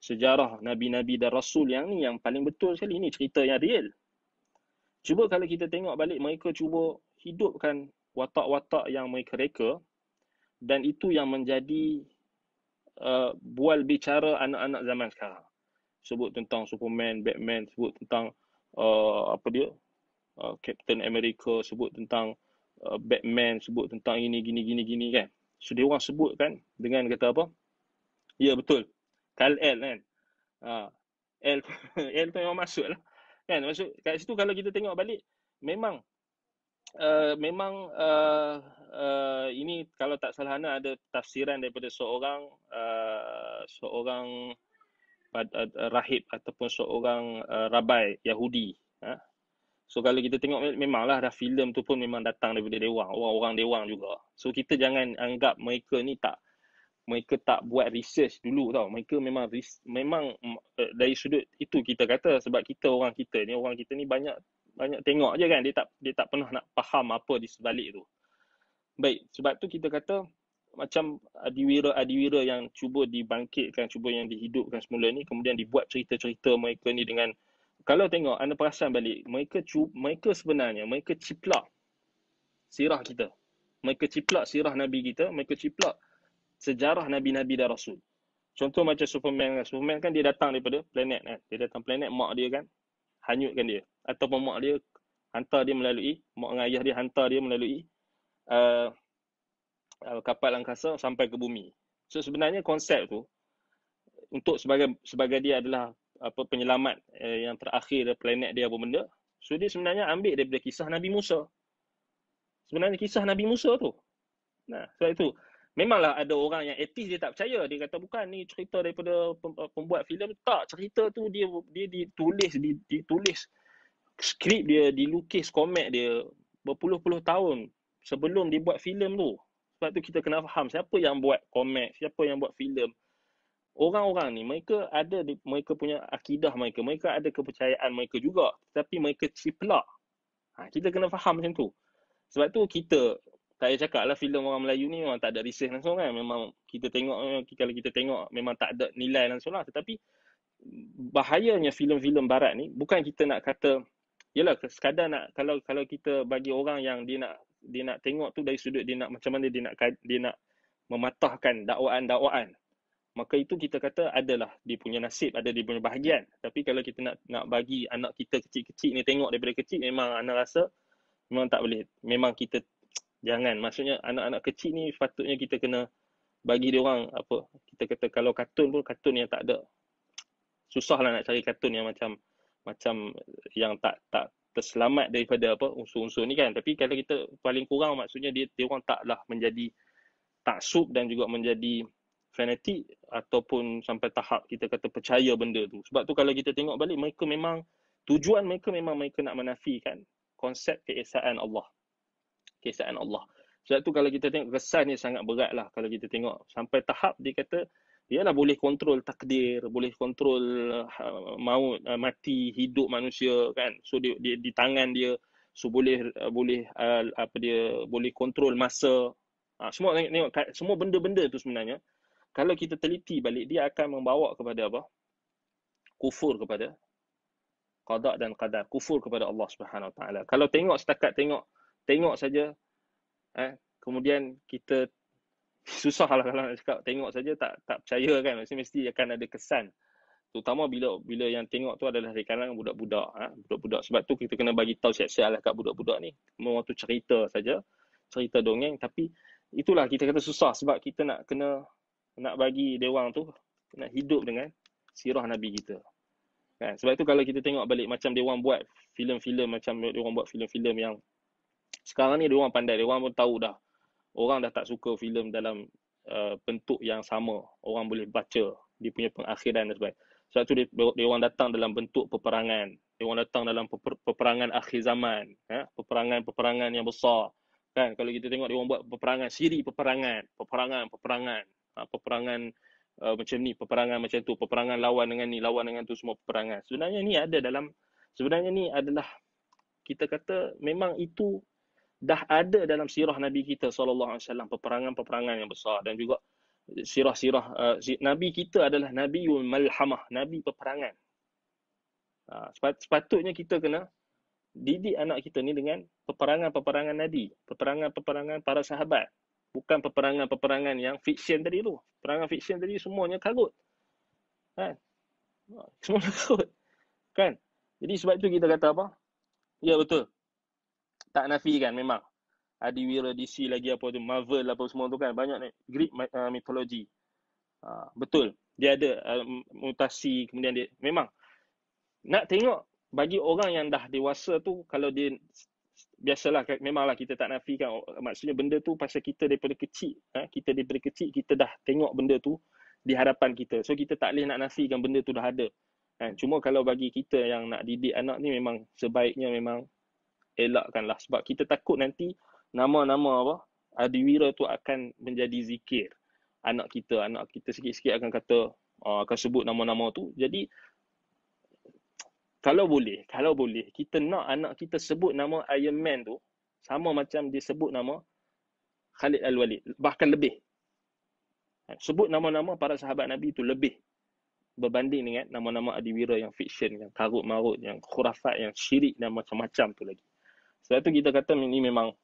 sejarah Nabi-Nabi dan Rasul yang ni yang paling betul sekali. Ini cerita yang real. Cuba kalau kita tengok balik, mereka cuba hidupkan watak-watak yang mereka reka dan itu yang menjadi uh, bual bicara anak-anak zaman sekarang. Sebut tentang Superman, Batman, sebut tentang uh, apa dia? Uh, Captain America, sebut tentang Uh, Batman sebut tentang ini gini gini gini kan. So dia orang sebut kan dengan kata apa? Ya yeah, betul. Kal L kan. Uh, L L tu memang masuk lah. Kan masuk kat situ kalau kita tengok balik memang uh, memang uh, uh, ini kalau tak salah ana ada tafsiran daripada seorang uh, seorang uh, rahib ataupun seorang uh, rabai Yahudi. Uh, So kalau kita tengok memanglah dah filem tu pun memang datang daripada dewa, orang-orang Dewang juga. So kita jangan anggap mereka ni tak mereka tak buat research dulu tau. Mereka memang memang eh, dari sudut itu kita kata sebab kita orang kita ni orang kita ni banyak banyak tengok aje kan dia tak dia tak pernah nak faham apa di sebalik tu. Baik, sebab tu kita kata macam adiwira-adiwira yang cuba dibangkitkan, cuba yang dihidupkan semula ni kemudian dibuat cerita-cerita mereka ni dengan kalau tengok anda perasan balik mereka cu- mereka sebenarnya mereka ciplak sirah kita mereka ciplak sirah nabi kita mereka ciplak sejarah nabi-nabi dan rasul contoh macam superman kan superman kan dia datang daripada planet kan dia datang planet mak dia kan hanyutkan dia ataupun mak dia hantar dia melalui mak dan ayah dia hantar dia melalui uh, uh, kapal angkasa sampai ke bumi so sebenarnya konsep tu untuk sebagai sebagai dia adalah apa penyelamat eh, yang terakhir planet dia apa benda. So dia sebenarnya ambil daripada kisah Nabi Musa. Sebenarnya kisah Nabi Musa tu. Nah, sebab itu memanglah ada orang yang etis dia tak percaya. Dia kata bukan ni cerita daripada pembuat filem tak cerita tu dia dia ditulis ditulis skrip dia dilukis komik dia berpuluh-puluh tahun sebelum dibuat filem tu. Sebab tu kita kena faham siapa yang buat komik, siapa yang buat filem orang-orang ni mereka ada di, mereka punya akidah mereka mereka ada kepercayaan mereka juga tapi mereka ciplak ha, kita kena faham macam tu sebab tu kita tak payah cakap lah filem orang Melayu ni memang tak ada risih langsung kan memang kita tengok eh, kalau kita tengok memang tak ada nilai langsung lah tetapi bahayanya filem-filem barat ni bukan kita nak kata yalah sekadar nak kalau kalau kita bagi orang yang dia nak dia nak tengok tu dari sudut dia nak macam mana dia nak dia nak mematahkan dakwaan-dakwaan maka itu kita kata adalah dia punya nasib ada dia punya bahagian tapi kalau kita nak nak bagi anak kita kecil-kecil ni tengok daripada kecil memang anak rasa memang tak boleh memang kita jangan maksudnya anak-anak kecil ni patutnya kita kena bagi dia orang apa kita kata kalau kartun pun kartun yang tak ada susahlah nak cari kartun yang macam macam yang tak tak terselamat daripada apa unsur-unsur ni kan tapi kalau kita paling kurang maksudnya dia dia orang taklah menjadi tak sub dan juga menjadi fanatik ataupun sampai tahap kita kata percaya benda tu. Sebab tu kalau kita tengok balik mereka memang tujuan mereka memang mereka nak menafikan konsep keesaan Allah. Keesaan Allah. Sebab tu kalau kita tengok kesan ni sangat berat lah kalau kita tengok sampai tahap dia kata dia ialah boleh kontrol takdir, boleh kontrol uh, maut, uh, mati, hidup manusia kan. So dia, dia di tangan dia so boleh uh, boleh uh, apa dia boleh kontrol masa. Uh, semua tengok, tengok semua benda-benda tu sebenarnya kalau kita teliti balik dia akan membawa kepada apa kufur kepada qada dan qadar kufur kepada Allah Subhanahu Wa Taala kalau tengok setakat tengok tengok saja eh kemudian kita susah lah kalau nak cakap tengok saja tak tak percaya kan mesti mesti akan ada kesan terutama bila bila yang tengok tu adalah dari kalangan budak-budak ah ha? budak-budak sebab tu kita kena bagi tahu siap-siap lah kat budak-budak ni mau tu cerita saja cerita dongeng tapi itulah kita kata susah sebab kita nak kena nak bagi dia orang tu nak hidup dengan sirah nabi kita kan sebab tu kalau kita tengok balik macam dia orang buat filem-filem macam dia orang buat filem-filem yang sekarang ni dia orang pandai dia orang pun tahu dah orang dah tak suka filem dalam uh, bentuk yang sama orang boleh baca dia punya pengakhiran dan sebagainya sebab tu dia, dia orang datang dalam bentuk peperangan dia orang datang dalam peperangan akhir zaman ya peperangan-peperangan yang besar kan kalau kita tengok dia orang buat peperangan siri peperangan peperangan peperangan ha, peperangan uh, macam ni, peperangan macam tu, peperangan lawan dengan ni, lawan dengan tu semua peperangan. Sebenarnya ni ada dalam sebenarnya ni adalah kita kata memang itu dah ada dalam sirah Nabi kita saw. alaihi wasallam peperangan-peperangan yang besar dan juga sirah-sirah uh, Nabi kita adalah Nabi Malhamah, Nabi peperangan. Ha, sepatutnya kita kena didik anak kita ni dengan peperangan-peperangan Nabi, peperangan-peperangan para sahabat bukan peperangan-peperangan yang fiksyen tadi tu. Perangan fiksyen tadi semuanya karut. Kan? Semuanya karut. Kan? Jadi sebab tu kita kata apa? Ya betul. Tak nafi kan memang. Adiwira, DC lagi apa tu, Marvel apa semua tu kan. Banyak ni. Greek uh, mythology. Uh, betul. Dia ada uh, mutasi kemudian dia. Memang. Nak tengok bagi orang yang dah dewasa tu kalau dia biasalah memanglah kita tak nafikan maksudnya benda tu pasal kita daripada kecil ha? kita daripada kecil kita dah tengok benda tu di hadapan kita so kita tak boleh nak nafikan benda tu dah ada ha? cuma kalau bagi kita yang nak didik anak ni memang sebaiknya memang elakkanlah sebab kita takut nanti nama-nama apa adiwira tu akan menjadi zikir anak kita anak kita sikit-sikit akan kata uh, ah, akan sebut nama-nama tu jadi kalau boleh, kalau boleh, kita nak anak kita sebut nama Iron Man tu sama macam dia sebut nama Khalid Al-Walid. Bahkan lebih. Ha, sebut nama-nama para sahabat Nabi itu lebih berbanding dengan nama-nama adiwira yang fiksyen, yang karut-marut, yang khurafat, yang syirik dan macam-macam tu lagi. Sebab tu kita kata ini memang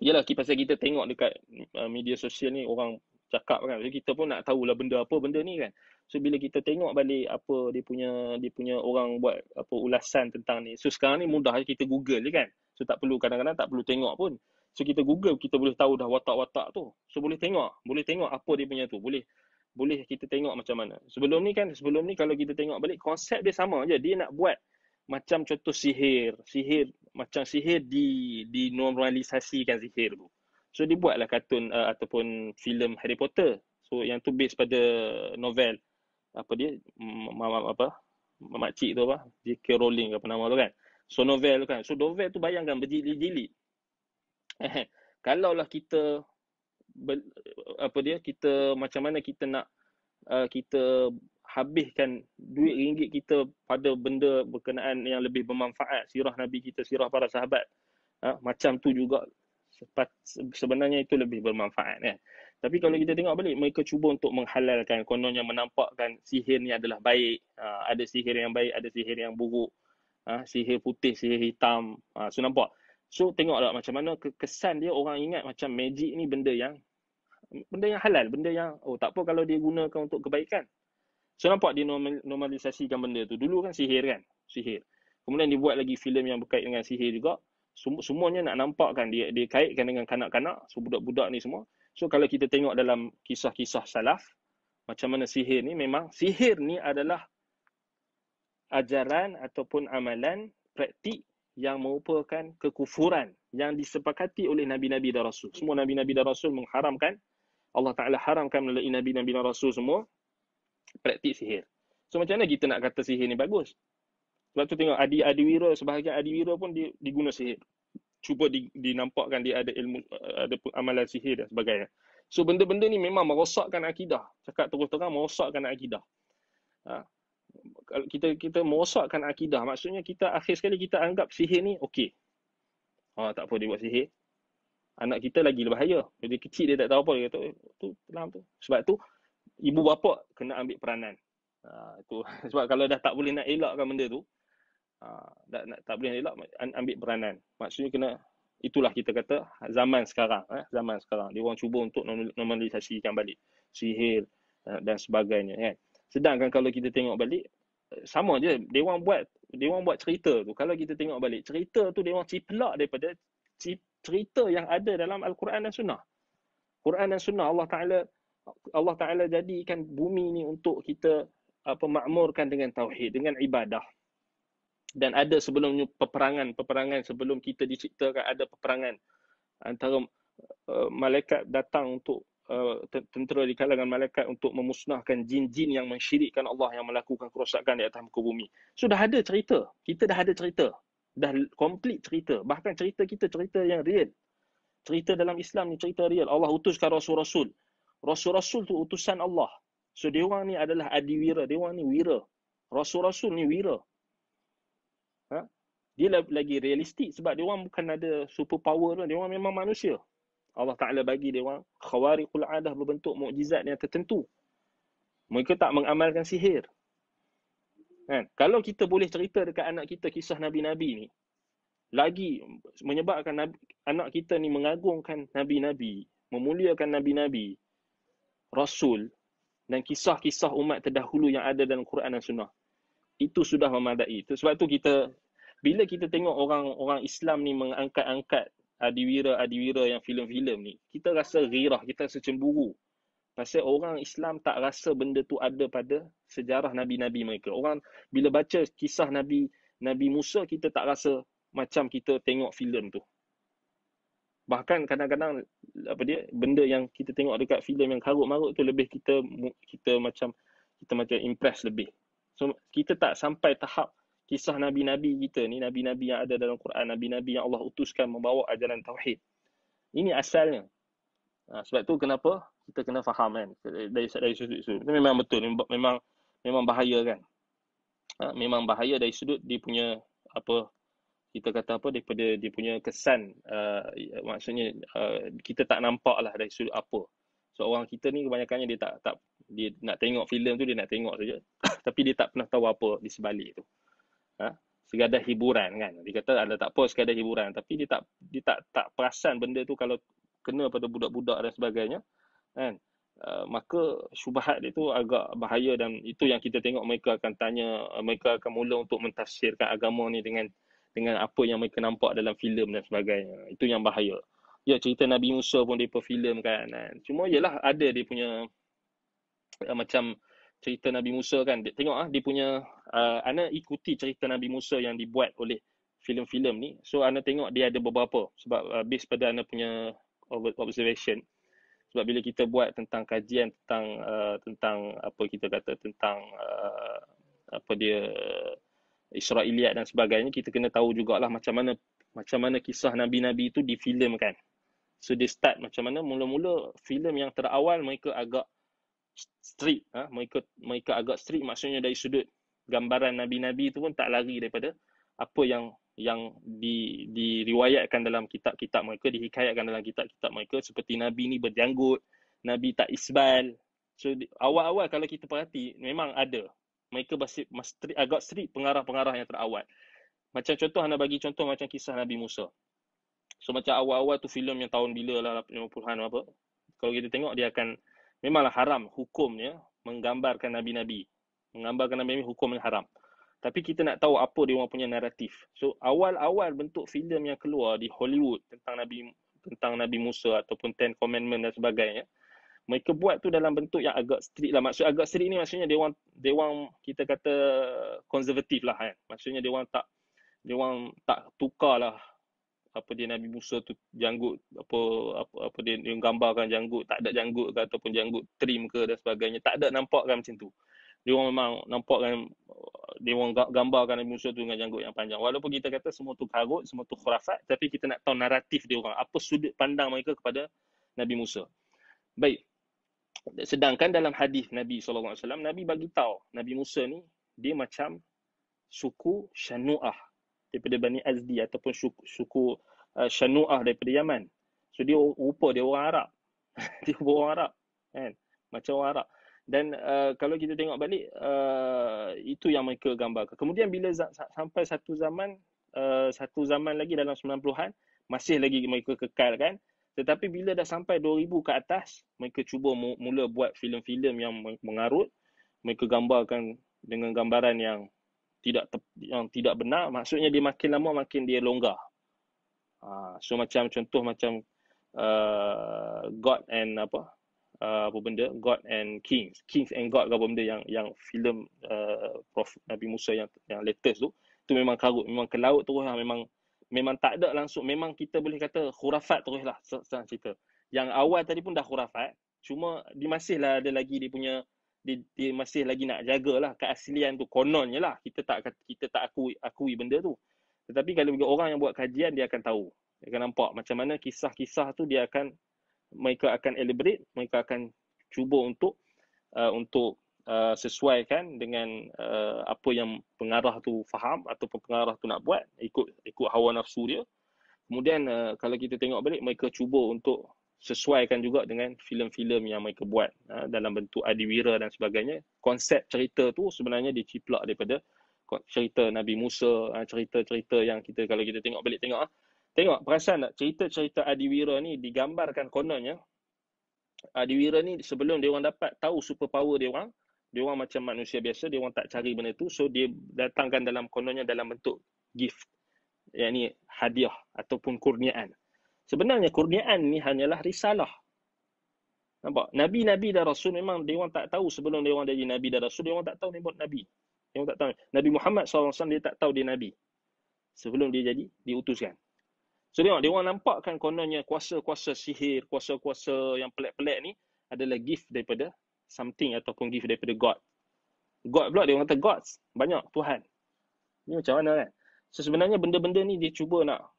Yalah, pasal kita tengok dekat uh, media sosial ni orang cakap kan. Jadi kita pun nak tahu lah benda apa benda ni kan. So bila kita tengok balik apa dia punya dia punya orang buat apa ulasan tentang ni. So sekarang ni mudah je kita Google je kan. So tak perlu kadang-kadang tak perlu tengok pun. So kita Google kita boleh tahu dah watak-watak tu. So boleh tengok, boleh tengok apa dia punya tu. Boleh boleh kita tengok macam mana. Sebelum ni kan sebelum ni kalau kita tengok balik konsep dia sama aja. Dia nak buat macam contoh sihir, sihir macam sihir di di normalisasikan sihir tu. So dia buatlah kartun uh, ataupun filem Harry Potter. So yang tu based pada novel apa dia ma ma apa cik tu apa J.K. rolling ke apa nama tu kan. So novel tu kan. So novel tu bayangkan berjilid-jilid. Kalaulah kita apa dia kita macam mana kita nak uh, kita habiskan duit ringgit kita pada benda berkenaan yang lebih bermanfaat sirah nabi kita sirah para sahabat ha? macam tu juga sebenarnya itu lebih bermanfaat kan. Tapi kalau hmm. kita tengok balik mereka cuba untuk menghalalkan kononnya menampakkan sihir ni adalah baik, ha, ada sihir yang baik, ada sihir yang buruk. Ha, sihir putih, sihir hitam. Ha, so nampak. So tengoklah macam mana kesan dia orang ingat macam magic ni benda yang benda yang halal, benda yang oh tak apa kalau dia gunakan untuk kebaikan. So nampak dia normalisasikan benda tu. Dulu kan sihir kan, sihir. Kemudian dibuat lagi filem yang berkait dengan sihir juga semuanya nak nampakkan dia dia kaitkan dengan kanak-kanak, so budak-budak ni semua. So kalau kita tengok dalam kisah-kisah salaf, macam mana sihir ni memang sihir ni adalah ajaran ataupun amalan praktik yang merupakan kekufuran yang disepakati oleh nabi-nabi dan rasul. Semua nabi-nabi dan rasul mengharamkan Allah Taala haramkan melalui nabi-nabi dan rasul semua praktik sihir. So macam mana kita nak kata sihir ni bagus? Sebab tu tengok Adi Adi Wira, sebahagian Adi Wira pun di, diguna sihir. Cuba di, dinampakkan dia ada ilmu, eh, ada amalan sihir dan sebagainya. So benda-benda ni memang merosakkan akidah. Cakap terus-terang merosakkan akidah. Ha. Kalau kita kita merosakkan akidah, maksudnya kita akhir sekali kita anggap sihir ni okey. Ha, tak apa dia buat sihir. Anak kita lagi bahaya. Jadi kecil dia tak tahu apa. Dia kata, eh, tu, tu, tu. Sebab tu, ibu bapa kena ambil peranan. Ha, itu. Sebab kalau dah tak boleh nak elakkan benda tu, tak, ha, tak, tak boleh elak ambil peranan. Maksudnya kena itulah kita kata zaman sekarang eh, zaman sekarang dia orang cuba untuk normalisasikan balik sihir eh, dan sebagainya kan. Sedangkan kalau kita tengok balik eh, sama je dia orang buat dia orang buat cerita tu. Kalau kita tengok balik cerita tu dia orang ciplak daripada cerita yang ada dalam al-Quran dan sunnah. Quran dan sunnah Allah Taala Allah Taala jadikan bumi ni untuk kita apa makmurkan dengan tauhid, dengan ibadah dan ada sebelumnya peperangan peperangan sebelum kita diciptakan ada peperangan antara uh, malaikat datang untuk uh, tentera di kalangan malaikat untuk memusnahkan jin-jin yang mensyirikkan Allah yang melakukan kerosakan di atas muka bumi. Sudah so, ada cerita. Kita dah ada cerita. Dah complete cerita. Bahkan cerita kita cerita yang real. Cerita dalam Islam ni cerita real. Allah utuskan rasul-rasul. Rasul-rasul tu utusan Allah. So dia orang ni adalah adiwira, dia orang ni wira. Rasul-rasul ni wira ha? dia lagi realistik sebab dia orang bukan ada superpower power. dia orang memang manusia Allah Taala bagi dia orang khawariqul adah berbentuk mukjizat yang tertentu mereka tak mengamalkan sihir kan kalau kita boleh cerita dekat anak kita kisah nabi-nabi ni lagi menyebabkan nabi, anak kita ni mengagungkan nabi-nabi memuliakan nabi-nabi rasul dan kisah-kisah umat terdahulu yang ada dalam Quran dan Sunnah itu sudah memadai. Itu sebab tu kita bila kita tengok orang-orang Islam ni mengangkat-angkat adiwira-adiwira yang filem-filem ni, kita rasa girah, kita rasa cemburu. Pasal orang Islam tak rasa benda tu ada pada sejarah nabi-nabi mereka. Orang bila baca kisah nabi Nabi Musa kita tak rasa macam kita tengok filem tu. Bahkan kadang-kadang apa dia benda yang kita tengok dekat filem yang karut-marut tu lebih kita kita macam kita macam impress lebih So, kita tak sampai tahap kisah Nabi-Nabi kita ni, Nabi-Nabi yang ada dalam Quran, Nabi-Nabi yang Allah utuskan membawa ajaran Tauhid. Ini asalnya. Ha, sebab tu kenapa kita kena faham kan dari dari sudut sudut itu memang betul memang memang bahaya kan ha, memang bahaya dari sudut dia punya apa kita kata apa daripada dia punya kesan uh, maksudnya uh, kita tak nampak lah dari sudut apa so orang kita ni kebanyakannya dia tak tak dia nak tengok filem tu dia nak tengok saja tapi dia tak pernah tahu apa di sebalik tu ha sekadar hiburan kan dia kata ada tak apa sekadar hiburan tapi dia tak dia tak tak perasan benda tu kalau kena pada budak-budak dan sebagainya kan uh, maka syubhat dia tu agak bahaya dan itu yang kita tengok mereka akan tanya mereka akan mula untuk mentafsirkan agama ni dengan dengan apa yang mereka nampak dalam filem dan sebagainya itu yang bahaya ya cerita Nabi Musa pun depa filem kan, cuma yalah ada dia punya uh, macam cerita Nabi Musa kan dia, tengok ah dia punya uh, ana ikuti cerita Nabi Musa yang dibuat oleh filem-filem ni so ana tengok dia ada beberapa sebab uh, based pada ana punya observation sebab bila kita buat tentang kajian tentang uh, tentang apa kita kata tentang uh, apa dia Israiliyat dan sebagainya kita kena tahu jugalah macam mana macam mana kisah nabi-nabi itu difilemkan so dia start macam mana mula-mula filem yang terawal mereka agak strict ha? mereka mereka agak strict maksudnya dari sudut gambaran nabi-nabi itu pun tak lari daripada apa yang yang di di riwayatkan dalam kitab-kitab mereka dihikayatkan dalam kitab-kitab mereka seperti nabi ni berjanggut nabi tak isbal so di, awal-awal kalau kita perhati memang ada mereka masih masih agak strict pengarah-pengarah yang terawal macam contoh anda bagi contoh macam kisah nabi Musa so macam awal-awal tu filem yang tahun bila lah 50-an apa kalau kita tengok dia akan memanglah haram hukumnya menggambarkan nabi-nabi. Menggambarkan nabi-nabi hukumnya haram. Tapi kita nak tahu apa dia orang punya naratif. So awal-awal bentuk filem yang keluar di Hollywood tentang Nabi tentang Nabi Musa ataupun Ten Commandment dan sebagainya. Mereka buat tu dalam bentuk yang agak strict lah. Maksud agak strict ni maksudnya dia orang dia orang kita kata konservatif lah kan. Maksudnya dia orang tak dia orang tak tukarlah apa dia Nabi Musa tu janggut apa apa, apa dia yang gambarkan janggut tak ada janggut ke ataupun janggut trim ke dan sebagainya tak ada nampakkan macam tu dia orang memang kan dia orang gambarkan Nabi Musa tu dengan janggut yang panjang walaupun kita kata semua tu karut semua tu khurafat tapi kita nak tahu naratif dia orang apa sudut pandang mereka kepada Nabi Musa baik sedangkan dalam hadis Nabi sallallahu alaihi wasallam Nabi bagi tahu Nabi Musa ni dia macam suku Shanu'ah daripada Bani Azdi ataupun suku, suku uh, Shanu'ah daripada Yaman. So dia rupa dia orang Arab. dia orang Arab. Kan? Macam orang Arab. Dan uh, kalau kita tengok balik, uh, itu yang mereka gambarkan. Kemudian bila sampai satu zaman, uh, satu zaman lagi dalam 90-an, masih lagi mereka kekal kan. Tetapi bila dah sampai 2000 ke atas, mereka cuba mula buat filem-filem yang mengarut. Mereka gambarkan dengan gambaran yang tidak te, yang tidak benar maksudnya dia makin lama makin dia longgar ha, so macam contoh macam uh, god and apa uh, apa benda god and kings kings and god ke apa benda yang yang filem uh, prof nabi musa yang yang latest tu tu memang karut memang ke laut terus lah memang memang tak ada langsung memang kita boleh kata khurafat terus lah cerita yang awal tadi pun dah khurafat cuma dia masih lah ada lagi dia punya dia, dia masih lagi nak jaga lah keaslian tu kononnya lah kita tak kita tak akui akui benda tu tetapi kalau bagi orang yang buat kajian dia akan tahu dia akan nampak macam mana kisah-kisah tu dia akan mereka akan elaborate mereka akan cuba untuk uh, untuk uh, sesuaikan dengan uh, apa yang pengarah tu faham atau pengarah tu nak buat ikut ikut hawa nafsu dia kemudian uh, kalau kita tengok balik mereka cuba untuk sesuaikan juga dengan filem-filem yang mereka buat ha, dalam bentuk adiwira dan sebagainya. Konsep cerita tu sebenarnya diciplak daripada cerita Nabi Musa, ha, cerita-cerita yang kita kalau kita tengok balik tengok. Ha. Tengok, perasan tak cerita-cerita adiwira ni digambarkan kononnya adiwira ni sebelum dia orang dapat tahu superpower dia orang, dia orang macam manusia biasa, dia orang tak cari benda tu. So dia datangkan dalam kononnya dalam bentuk gift. Yang ni hadiah ataupun kurniaan. Sebenarnya kurniaan ni hanyalah risalah. Nampak? Nabi-nabi dan rasul memang dia orang tak tahu sebelum dia orang jadi nabi dan rasul dia orang tak tahu ni buat nabi. Dia orang tak tahu. Nabi Muhammad SAW dia tak tahu dia nabi. Sebelum dia jadi diutuskan. So dia orang, dia orang nampakkan kononnya kuasa-kuasa sihir, kuasa-kuasa yang pelik-pelik ni adalah gift daripada something ataupun gift daripada God. God pula dia orang kata gods. Banyak Tuhan. Ini macam mana kan? So sebenarnya benda-benda ni dia cuba nak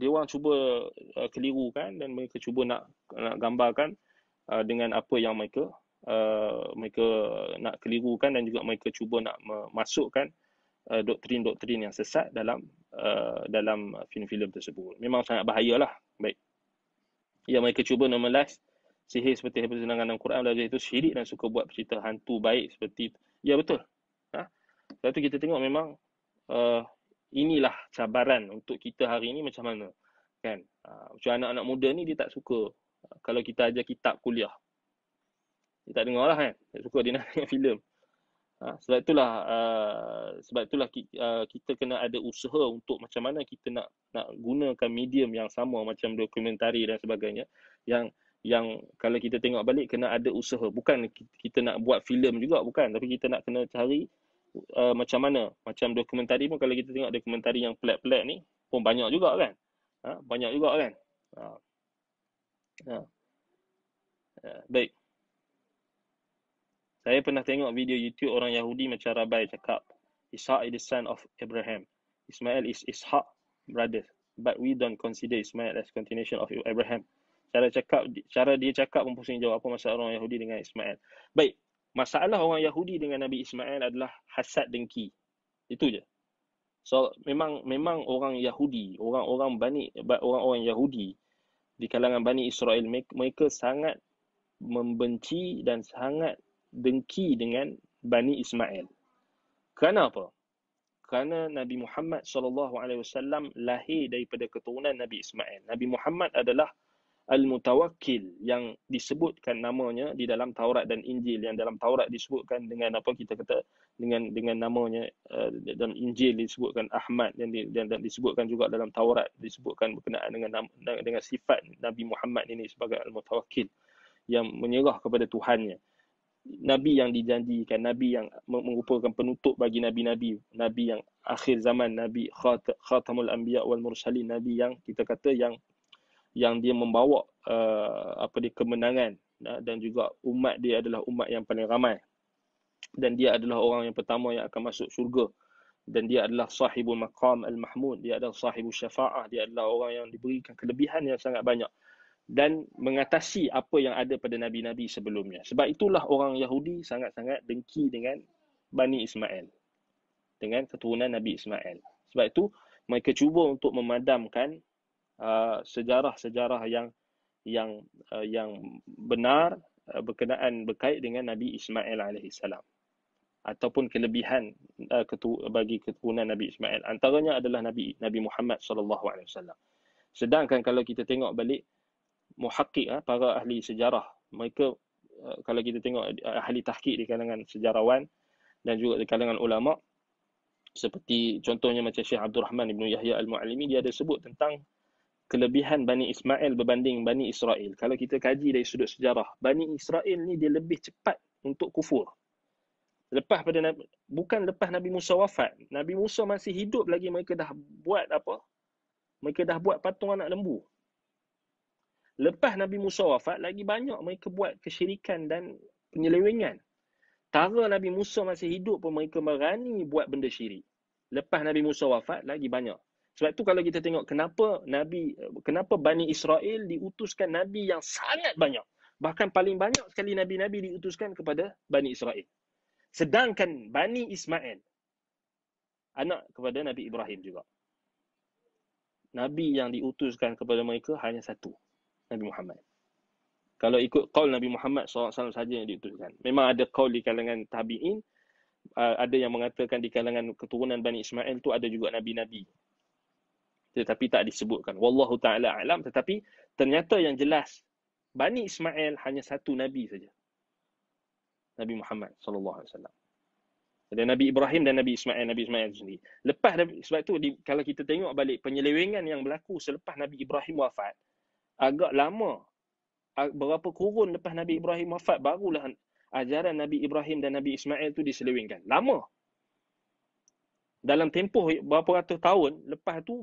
dia orang cuba uh, keliru kan dan mereka cuba nak nak gambarkan uh, dengan apa yang mereka uh, mereka nak kelirukan dan juga mereka cuba nak memasukkan uh, doktrin-doktrin yang sesat dalam uh, dalam filem-filem tersebut. Memang sangat bahayalah. Baik. Yang mereka cuba normalize sihir seperti penerangan dalam Quran lagi itu syirik dan suka buat cerita hantu baik seperti Ya betul. Ha? Lepas kita tengok memang uh, inilah cabaran untuk kita hari ini macam mana kan uh, macam anak-anak muda ni dia tak suka ah, kalau kita ajar kitab kuliah dia tak dengar lah kan tak suka dia nak tengok filem ah, sebab itulah uh, sebab itulah kita kena ada usaha untuk macam mana kita nak nak gunakan medium yang sama macam dokumentari dan sebagainya yang yang kalau kita tengok balik kena ada usaha bukan kita nak buat filem juga bukan tapi kita nak kena cari uh, macam mana macam dokumentari pun kalau kita tengok dokumentari yang pelat-pelat ni pun banyak juga kan ha? banyak juga kan ha. Ha. Ha. baik saya pernah tengok video YouTube orang Yahudi macam rabai cakap Ishaq is the son of Abraham Ismail is Ishaq brother but we don't consider Ismail as continuation of Abraham cara cakap cara dia cakap pun pusing jawab apa masalah orang Yahudi dengan Ismail baik masalah orang Yahudi dengan Nabi Ismail adalah hasad dengki. Itu je. So memang memang orang Yahudi, orang-orang Bani orang-orang Yahudi di kalangan Bani Israel mereka sangat membenci dan sangat dengki dengan Bani Ismail. Kerana apa? Kerana Nabi Muhammad sallallahu alaihi wasallam lahir daripada keturunan Nabi Ismail. Nabi Muhammad adalah Al-Mutawakkil yang disebutkan namanya di dalam Taurat dan Injil yang dalam Taurat disebutkan dengan apa kita kata dengan dengan namanya uh, dan Injil disebutkan Ahmad yang di, dan, dan disebutkan juga dalam Taurat disebutkan berkenaan dengan nama, dengan sifat Nabi Muhammad ini sebagai Al-Mutawakkil yang menyerah kepada Tuhannya Nabi yang dijanjikan, Nabi yang merupakan penutup bagi Nabi-Nabi, Nabi yang akhir zaman, Nabi khatamul anbiya wal mursalin, Nabi yang kita kata yang yang dia membawa uh, apa dia kemenangan uh, dan juga umat dia adalah umat yang paling ramai dan dia adalah orang yang pertama yang akan masuk surga dan dia adalah sahibul maqam al-mahmud dia adalah sahibul syafaah dia adalah orang yang diberikan kelebihan yang sangat banyak dan mengatasi apa yang ada pada nabi-nabi sebelumnya sebab itulah orang Yahudi sangat-sangat dengki dengan Bani Ismail dengan keturunan Nabi Ismail sebab itu mereka cuba untuk memadamkan Uh, sejarah-sejarah yang yang uh, yang benar uh, berkenaan berkait dengan Nabi Ismail alaihissalam ataupun kelebihan uh, ketu- bagi keturunan Nabi Ismail antaranya adalah Nabi Nabi Muhammad sallallahu alaihi wasallam sedangkan kalau kita tengok balik muhakkik uh, ah, para ahli sejarah mereka uh, kalau kita tengok uh, ahli tahqiq di kalangan sejarawan dan juga di kalangan ulama seperti contohnya macam Syekh Abdul Rahman Ibn Yahya al Muallimi dia ada sebut tentang kelebihan Bani Ismail berbanding Bani Israel. Kalau kita kaji dari sudut sejarah, Bani Israel ni dia lebih cepat untuk kufur. Lepas pada Nabi, bukan lepas Nabi Musa wafat. Nabi Musa masih hidup lagi mereka dah buat apa? Mereka dah buat patung anak lembu. Lepas Nabi Musa wafat, lagi banyak mereka buat kesyirikan dan penyelewengan. Tara Nabi Musa masih hidup pun mereka berani buat benda syirik. Lepas Nabi Musa wafat, lagi banyak. Sebab tu kalau kita tengok kenapa Nabi kenapa Bani Israel diutuskan Nabi yang sangat banyak. Bahkan paling banyak sekali Nabi-Nabi diutuskan kepada Bani Israel. Sedangkan Bani Ismail anak kepada Nabi Ibrahim juga. Nabi yang diutuskan kepada mereka hanya satu. Nabi Muhammad. Kalau ikut kaul Nabi Muhammad SAW saja yang diutuskan. Memang ada kaul di kalangan tabi'in. Ada yang mengatakan di kalangan keturunan Bani Ismail tu ada juga Nabi-Nabi tetapi tak disebutkan. Wallahu ta'ala alam tetapi ternyata yang jelas Bani Ismail hanya satu Nabi saja. Nabi Muhammad sallallahu alaihi wasallam. Ada Nabi Ibrahim dan Nabi Ismail, Nabi Ismail sendiri. Lepas Nabi, sebab itu di, kalau kita tengok balik penyelewengan yang berlaku selepas Nabi Ibrahim wafat, agak lama, berapa kurun lepas Nabi Ibrahim wafat, barulah ajaran Nabi Ibrahim dan Nabi Ismail itu diselewengkan. Lama dalam tempoh berapa ratus tahun lepas tu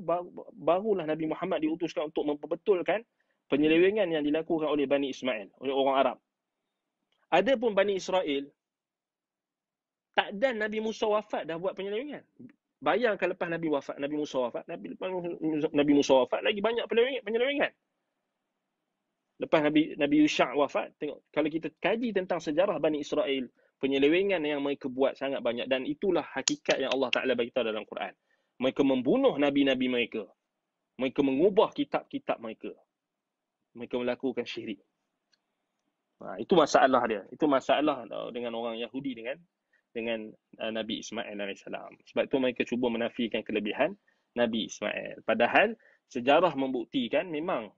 barulah Nabi Muhammad diutuskan untuk memperbetulkan penyelewengan yang dilakukan oleh Bani Ismail, oleh orang Arab. Adapun Bani Israel, tak dan Nabi Musa wafat dah buat penyelewengan. Bayangkan lepas Nabi wafat, Nabi Musa wafat, Nabi lepas Nabi Musa wafat lagi banyak penyelewengan. penyelewengan. Lepas Nabi Nabi Yusha wafat, tengok kalau kita kaji tentang sejarah Bani Israel, penyelewengan yang mereka buat sangat banyak dan itulah hakikat yang Allah Taala beritahu dalam Quran. Mereka membunuh nabi-nabi mereka. Mereka mengubah kitab-kitab mereka. Mereka melakukan syirik. Ha, itu masalah dia. Itu masalah dengan orang Yahudi dengan dengan uh, Nabi Ismail AS. Sebab itu mereka cuba menafikan kelebihan Nabi Ismail. Padahal sejarah membuktikan memang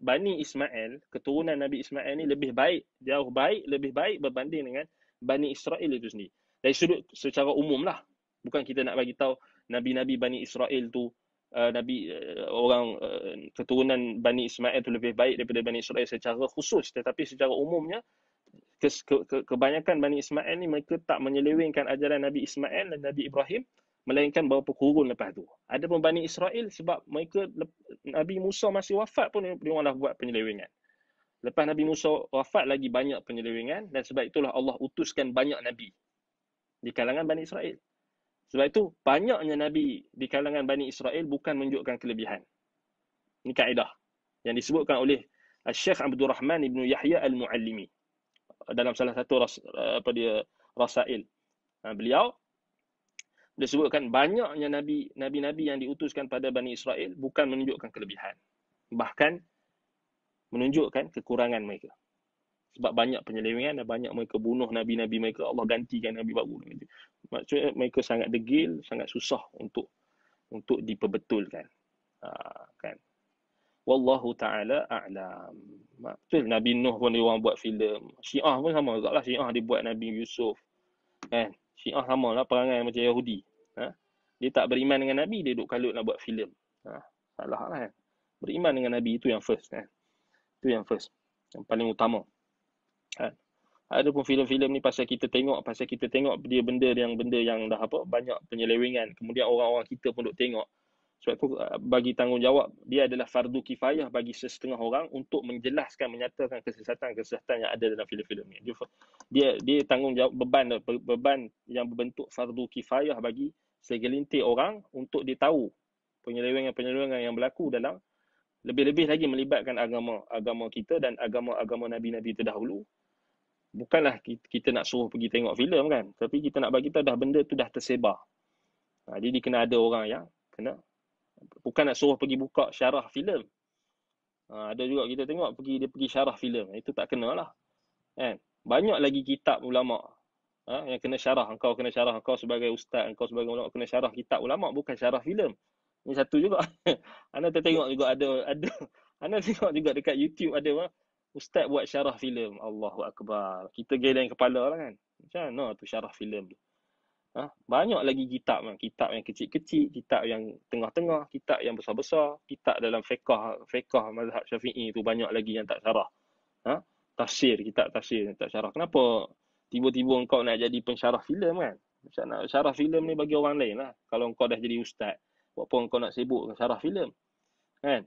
Bani Ismail, keturunan Nabi Ismail ni lebih baik, jauh baik, lebih baik berbanding dengan Bani Israel itu sendiri. Dari sudut secara umum lah. Bukan kita nak bagi tahu Nabi-Nabi Bani Israel tu uh, Nabi uh, orang uh, keturunan Bani Ismail tu lebih baik daripada Bani Israel secara khusus tetapi secara umumnya ke, ke, kebanyakan Bani Ismail ni mereka tak menyelewengkan ajaran Nabi Ismail dan Nabi Ibrahim melainkan beberapa kurun lepas tu. Ada pun Bani Israel sebab mereka Nabi Musa masih wafat pun dia, dia dah buat penyelewengan. Lepas Nabi Musa wafat lagi banyak penyelewengan dan sebab itulah Allah utuskan banyak Nabi di kalangan Bani Israel. Sebab itu banyaknya Nabi di kalangan Bani Israel bukan menunjukkan kelebihan. Ini kaedah yang disebutkan oleh Syekh Abdul Rahman Ibn Yahya Al-Muallimi dalam salah satu ras, eh, apa dia, Rasail. Eh, beliau disebutkan banyaknya Nabi, Nabi-Nabi yang diutuskan pada Bani Israel bukan menunjukkan kelebihan. Bahkan menunjukkan kekurangan mereka. Sebab banyak penyelewengan dan banyak mereka bunuh Nabi-Nabi mereka. Allah gantikan Nabi baru. Maksudnya mereka sangat degil, sangat susah untuk untuk diperbetulkan. Ha, kan? Wallahu ta'ala a'lam. Betul Nabi Nuh pun dia orang buat filem. Syiah pun sama juga lah. Syiah dia buat Nabi Yusuf. Kan? Syiah sama lah perangai macam Yahudi. Ha? Dia tak beriman dengan Nabi, dia duduk kalut nak buat filem. Ha? Salah lah kan. Beriman dengan Nabi itu yang first kan. Itu yang first. Yang paling utama. Ha. Ada pun filem-filem ni pasal kita tengok, pasal kita tengok dia benda yang benda yang dah apa banyak penyelewengan. Kemudian orang-orang kita pun duk tengok. Sebab tu eh, bagi tanggungjawab dia adalah fardu kifayah bagi sesetengah orang untuk menjelaskan menyatakan kesesatan-kesesatan yang ada dalam filem-filem ni. Dia dia, dia tanggungjawab beban lah, beban yang berbentuk fardu kifayah bagi segelintir orang untuk dia tahu penyelewengan-penyelewengan yang berlaku dalam lebih-lebih lagi melibatkan agama-agama kita dan agama-agama nabi-nabi terdahulu bukanlah kita nak suruh pergi tengok filem kan tapi kita nak bagi tahu dah benda tu dah tersebar ha, jadi kena ada orang yang kena bukan nak suruh pergi buka syarah filem ha, ada juga kita tengok pergi dia pergi syarah filem itu tak lah. kan banyak lagi kitab ulama ha, yang kena syarah engkau kena syarah engkau sebagai ustaz engkau sebagai ulama kena syarah kitab ulama bukan syarah filem Ni satu juga. Ana tertengok ya. juga ada ada. Ana tengok juga dekat YouTube ada apa? Ustaz buat syarah filem. Allahu akbar. Kita geleng kepala lah kan. Macam mana tu syarah filem tu? Ha? Banyak lagi kitab kan. Kitab yang kecil-kecil, kitab yang tengah-tengah, kitab yang besar-besar, kitab dalam fiqah, fiqah mazhab Syafi'i tu banyak lagi yang tak syarah. Ha? Tafsir, kitab tafsir yang tak syarah. Kenapa tiba-tiba engkau nak jadi pensyarah filem kan? Macam nak syarah filem ni bagi orang lain lah. Kalau engkau dah jadi ustaz buat apa kau nak sibuk ke syarah filem kan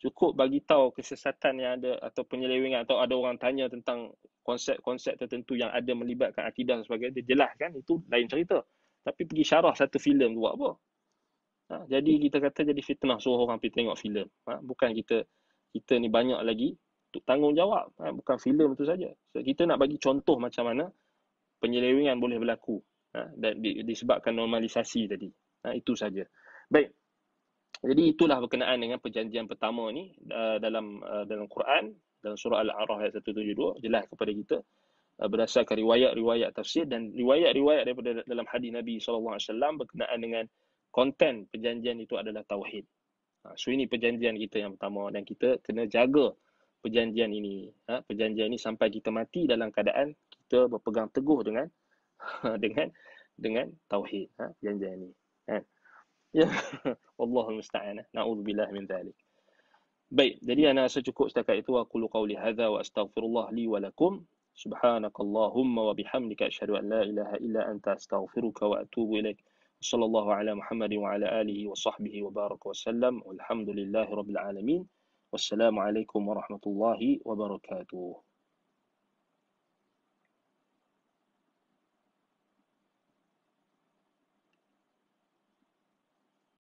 cukup bagi tahu kesesatan yang ada atau penyelewengan atau ada orang tanya tentang konsep-konsep tertentu yang ada melibatkan akidah dan sebagainya dia jelaskan itu lain cerita tapi pergi syarah satu filem buat apa ha, jadi kita kata jadi fitnah suruh orang pergi tengok filem ha, bukan kita kita ni banyak lagi untuk tanggungjawab ha, bukan filem itu saja so, kita nak bagi contoh macam mana penyelewengan boleh berlaku ha, dan disebabkan normalisasi tadi ha, itu saja Baik. Jadi itulah berkenaan dengan perjanjian pertama ni uh, dalam uh, dalam Quran dalam surah Al-A'raf ayat 172 jelas kepada kita uh, berdasarkan riwayat-riwayat tafsir dan riwayat-riwayat daripada dalam hadis Nabi SAW berkenaan dengan konten perjanjian itu adalah tauhid. Ha, so ini perjanjian kita yang pertama dan kita kena jaga perjanjian ini. Ha, perjanjian ini sampai kita mati dalam keadaan kita berpegang teguh dengan dengan dengan tauhid ha, perjanjian ini. Ha. والله المستعان نعوذ بالله من ذلك بي jadi انا secukup setakat كل قولي هذا وأستغفر الله لي ولكم سبحانك اللهم وبحمدك أشهد أن لا إله إلا أنت أستغفرك وأتوب إليك صلى الله على محمد وعلى آله وصحبه وبارك وسلم والحمد لله رب العالمين والسلام عليكم ورحمة الله وبركاته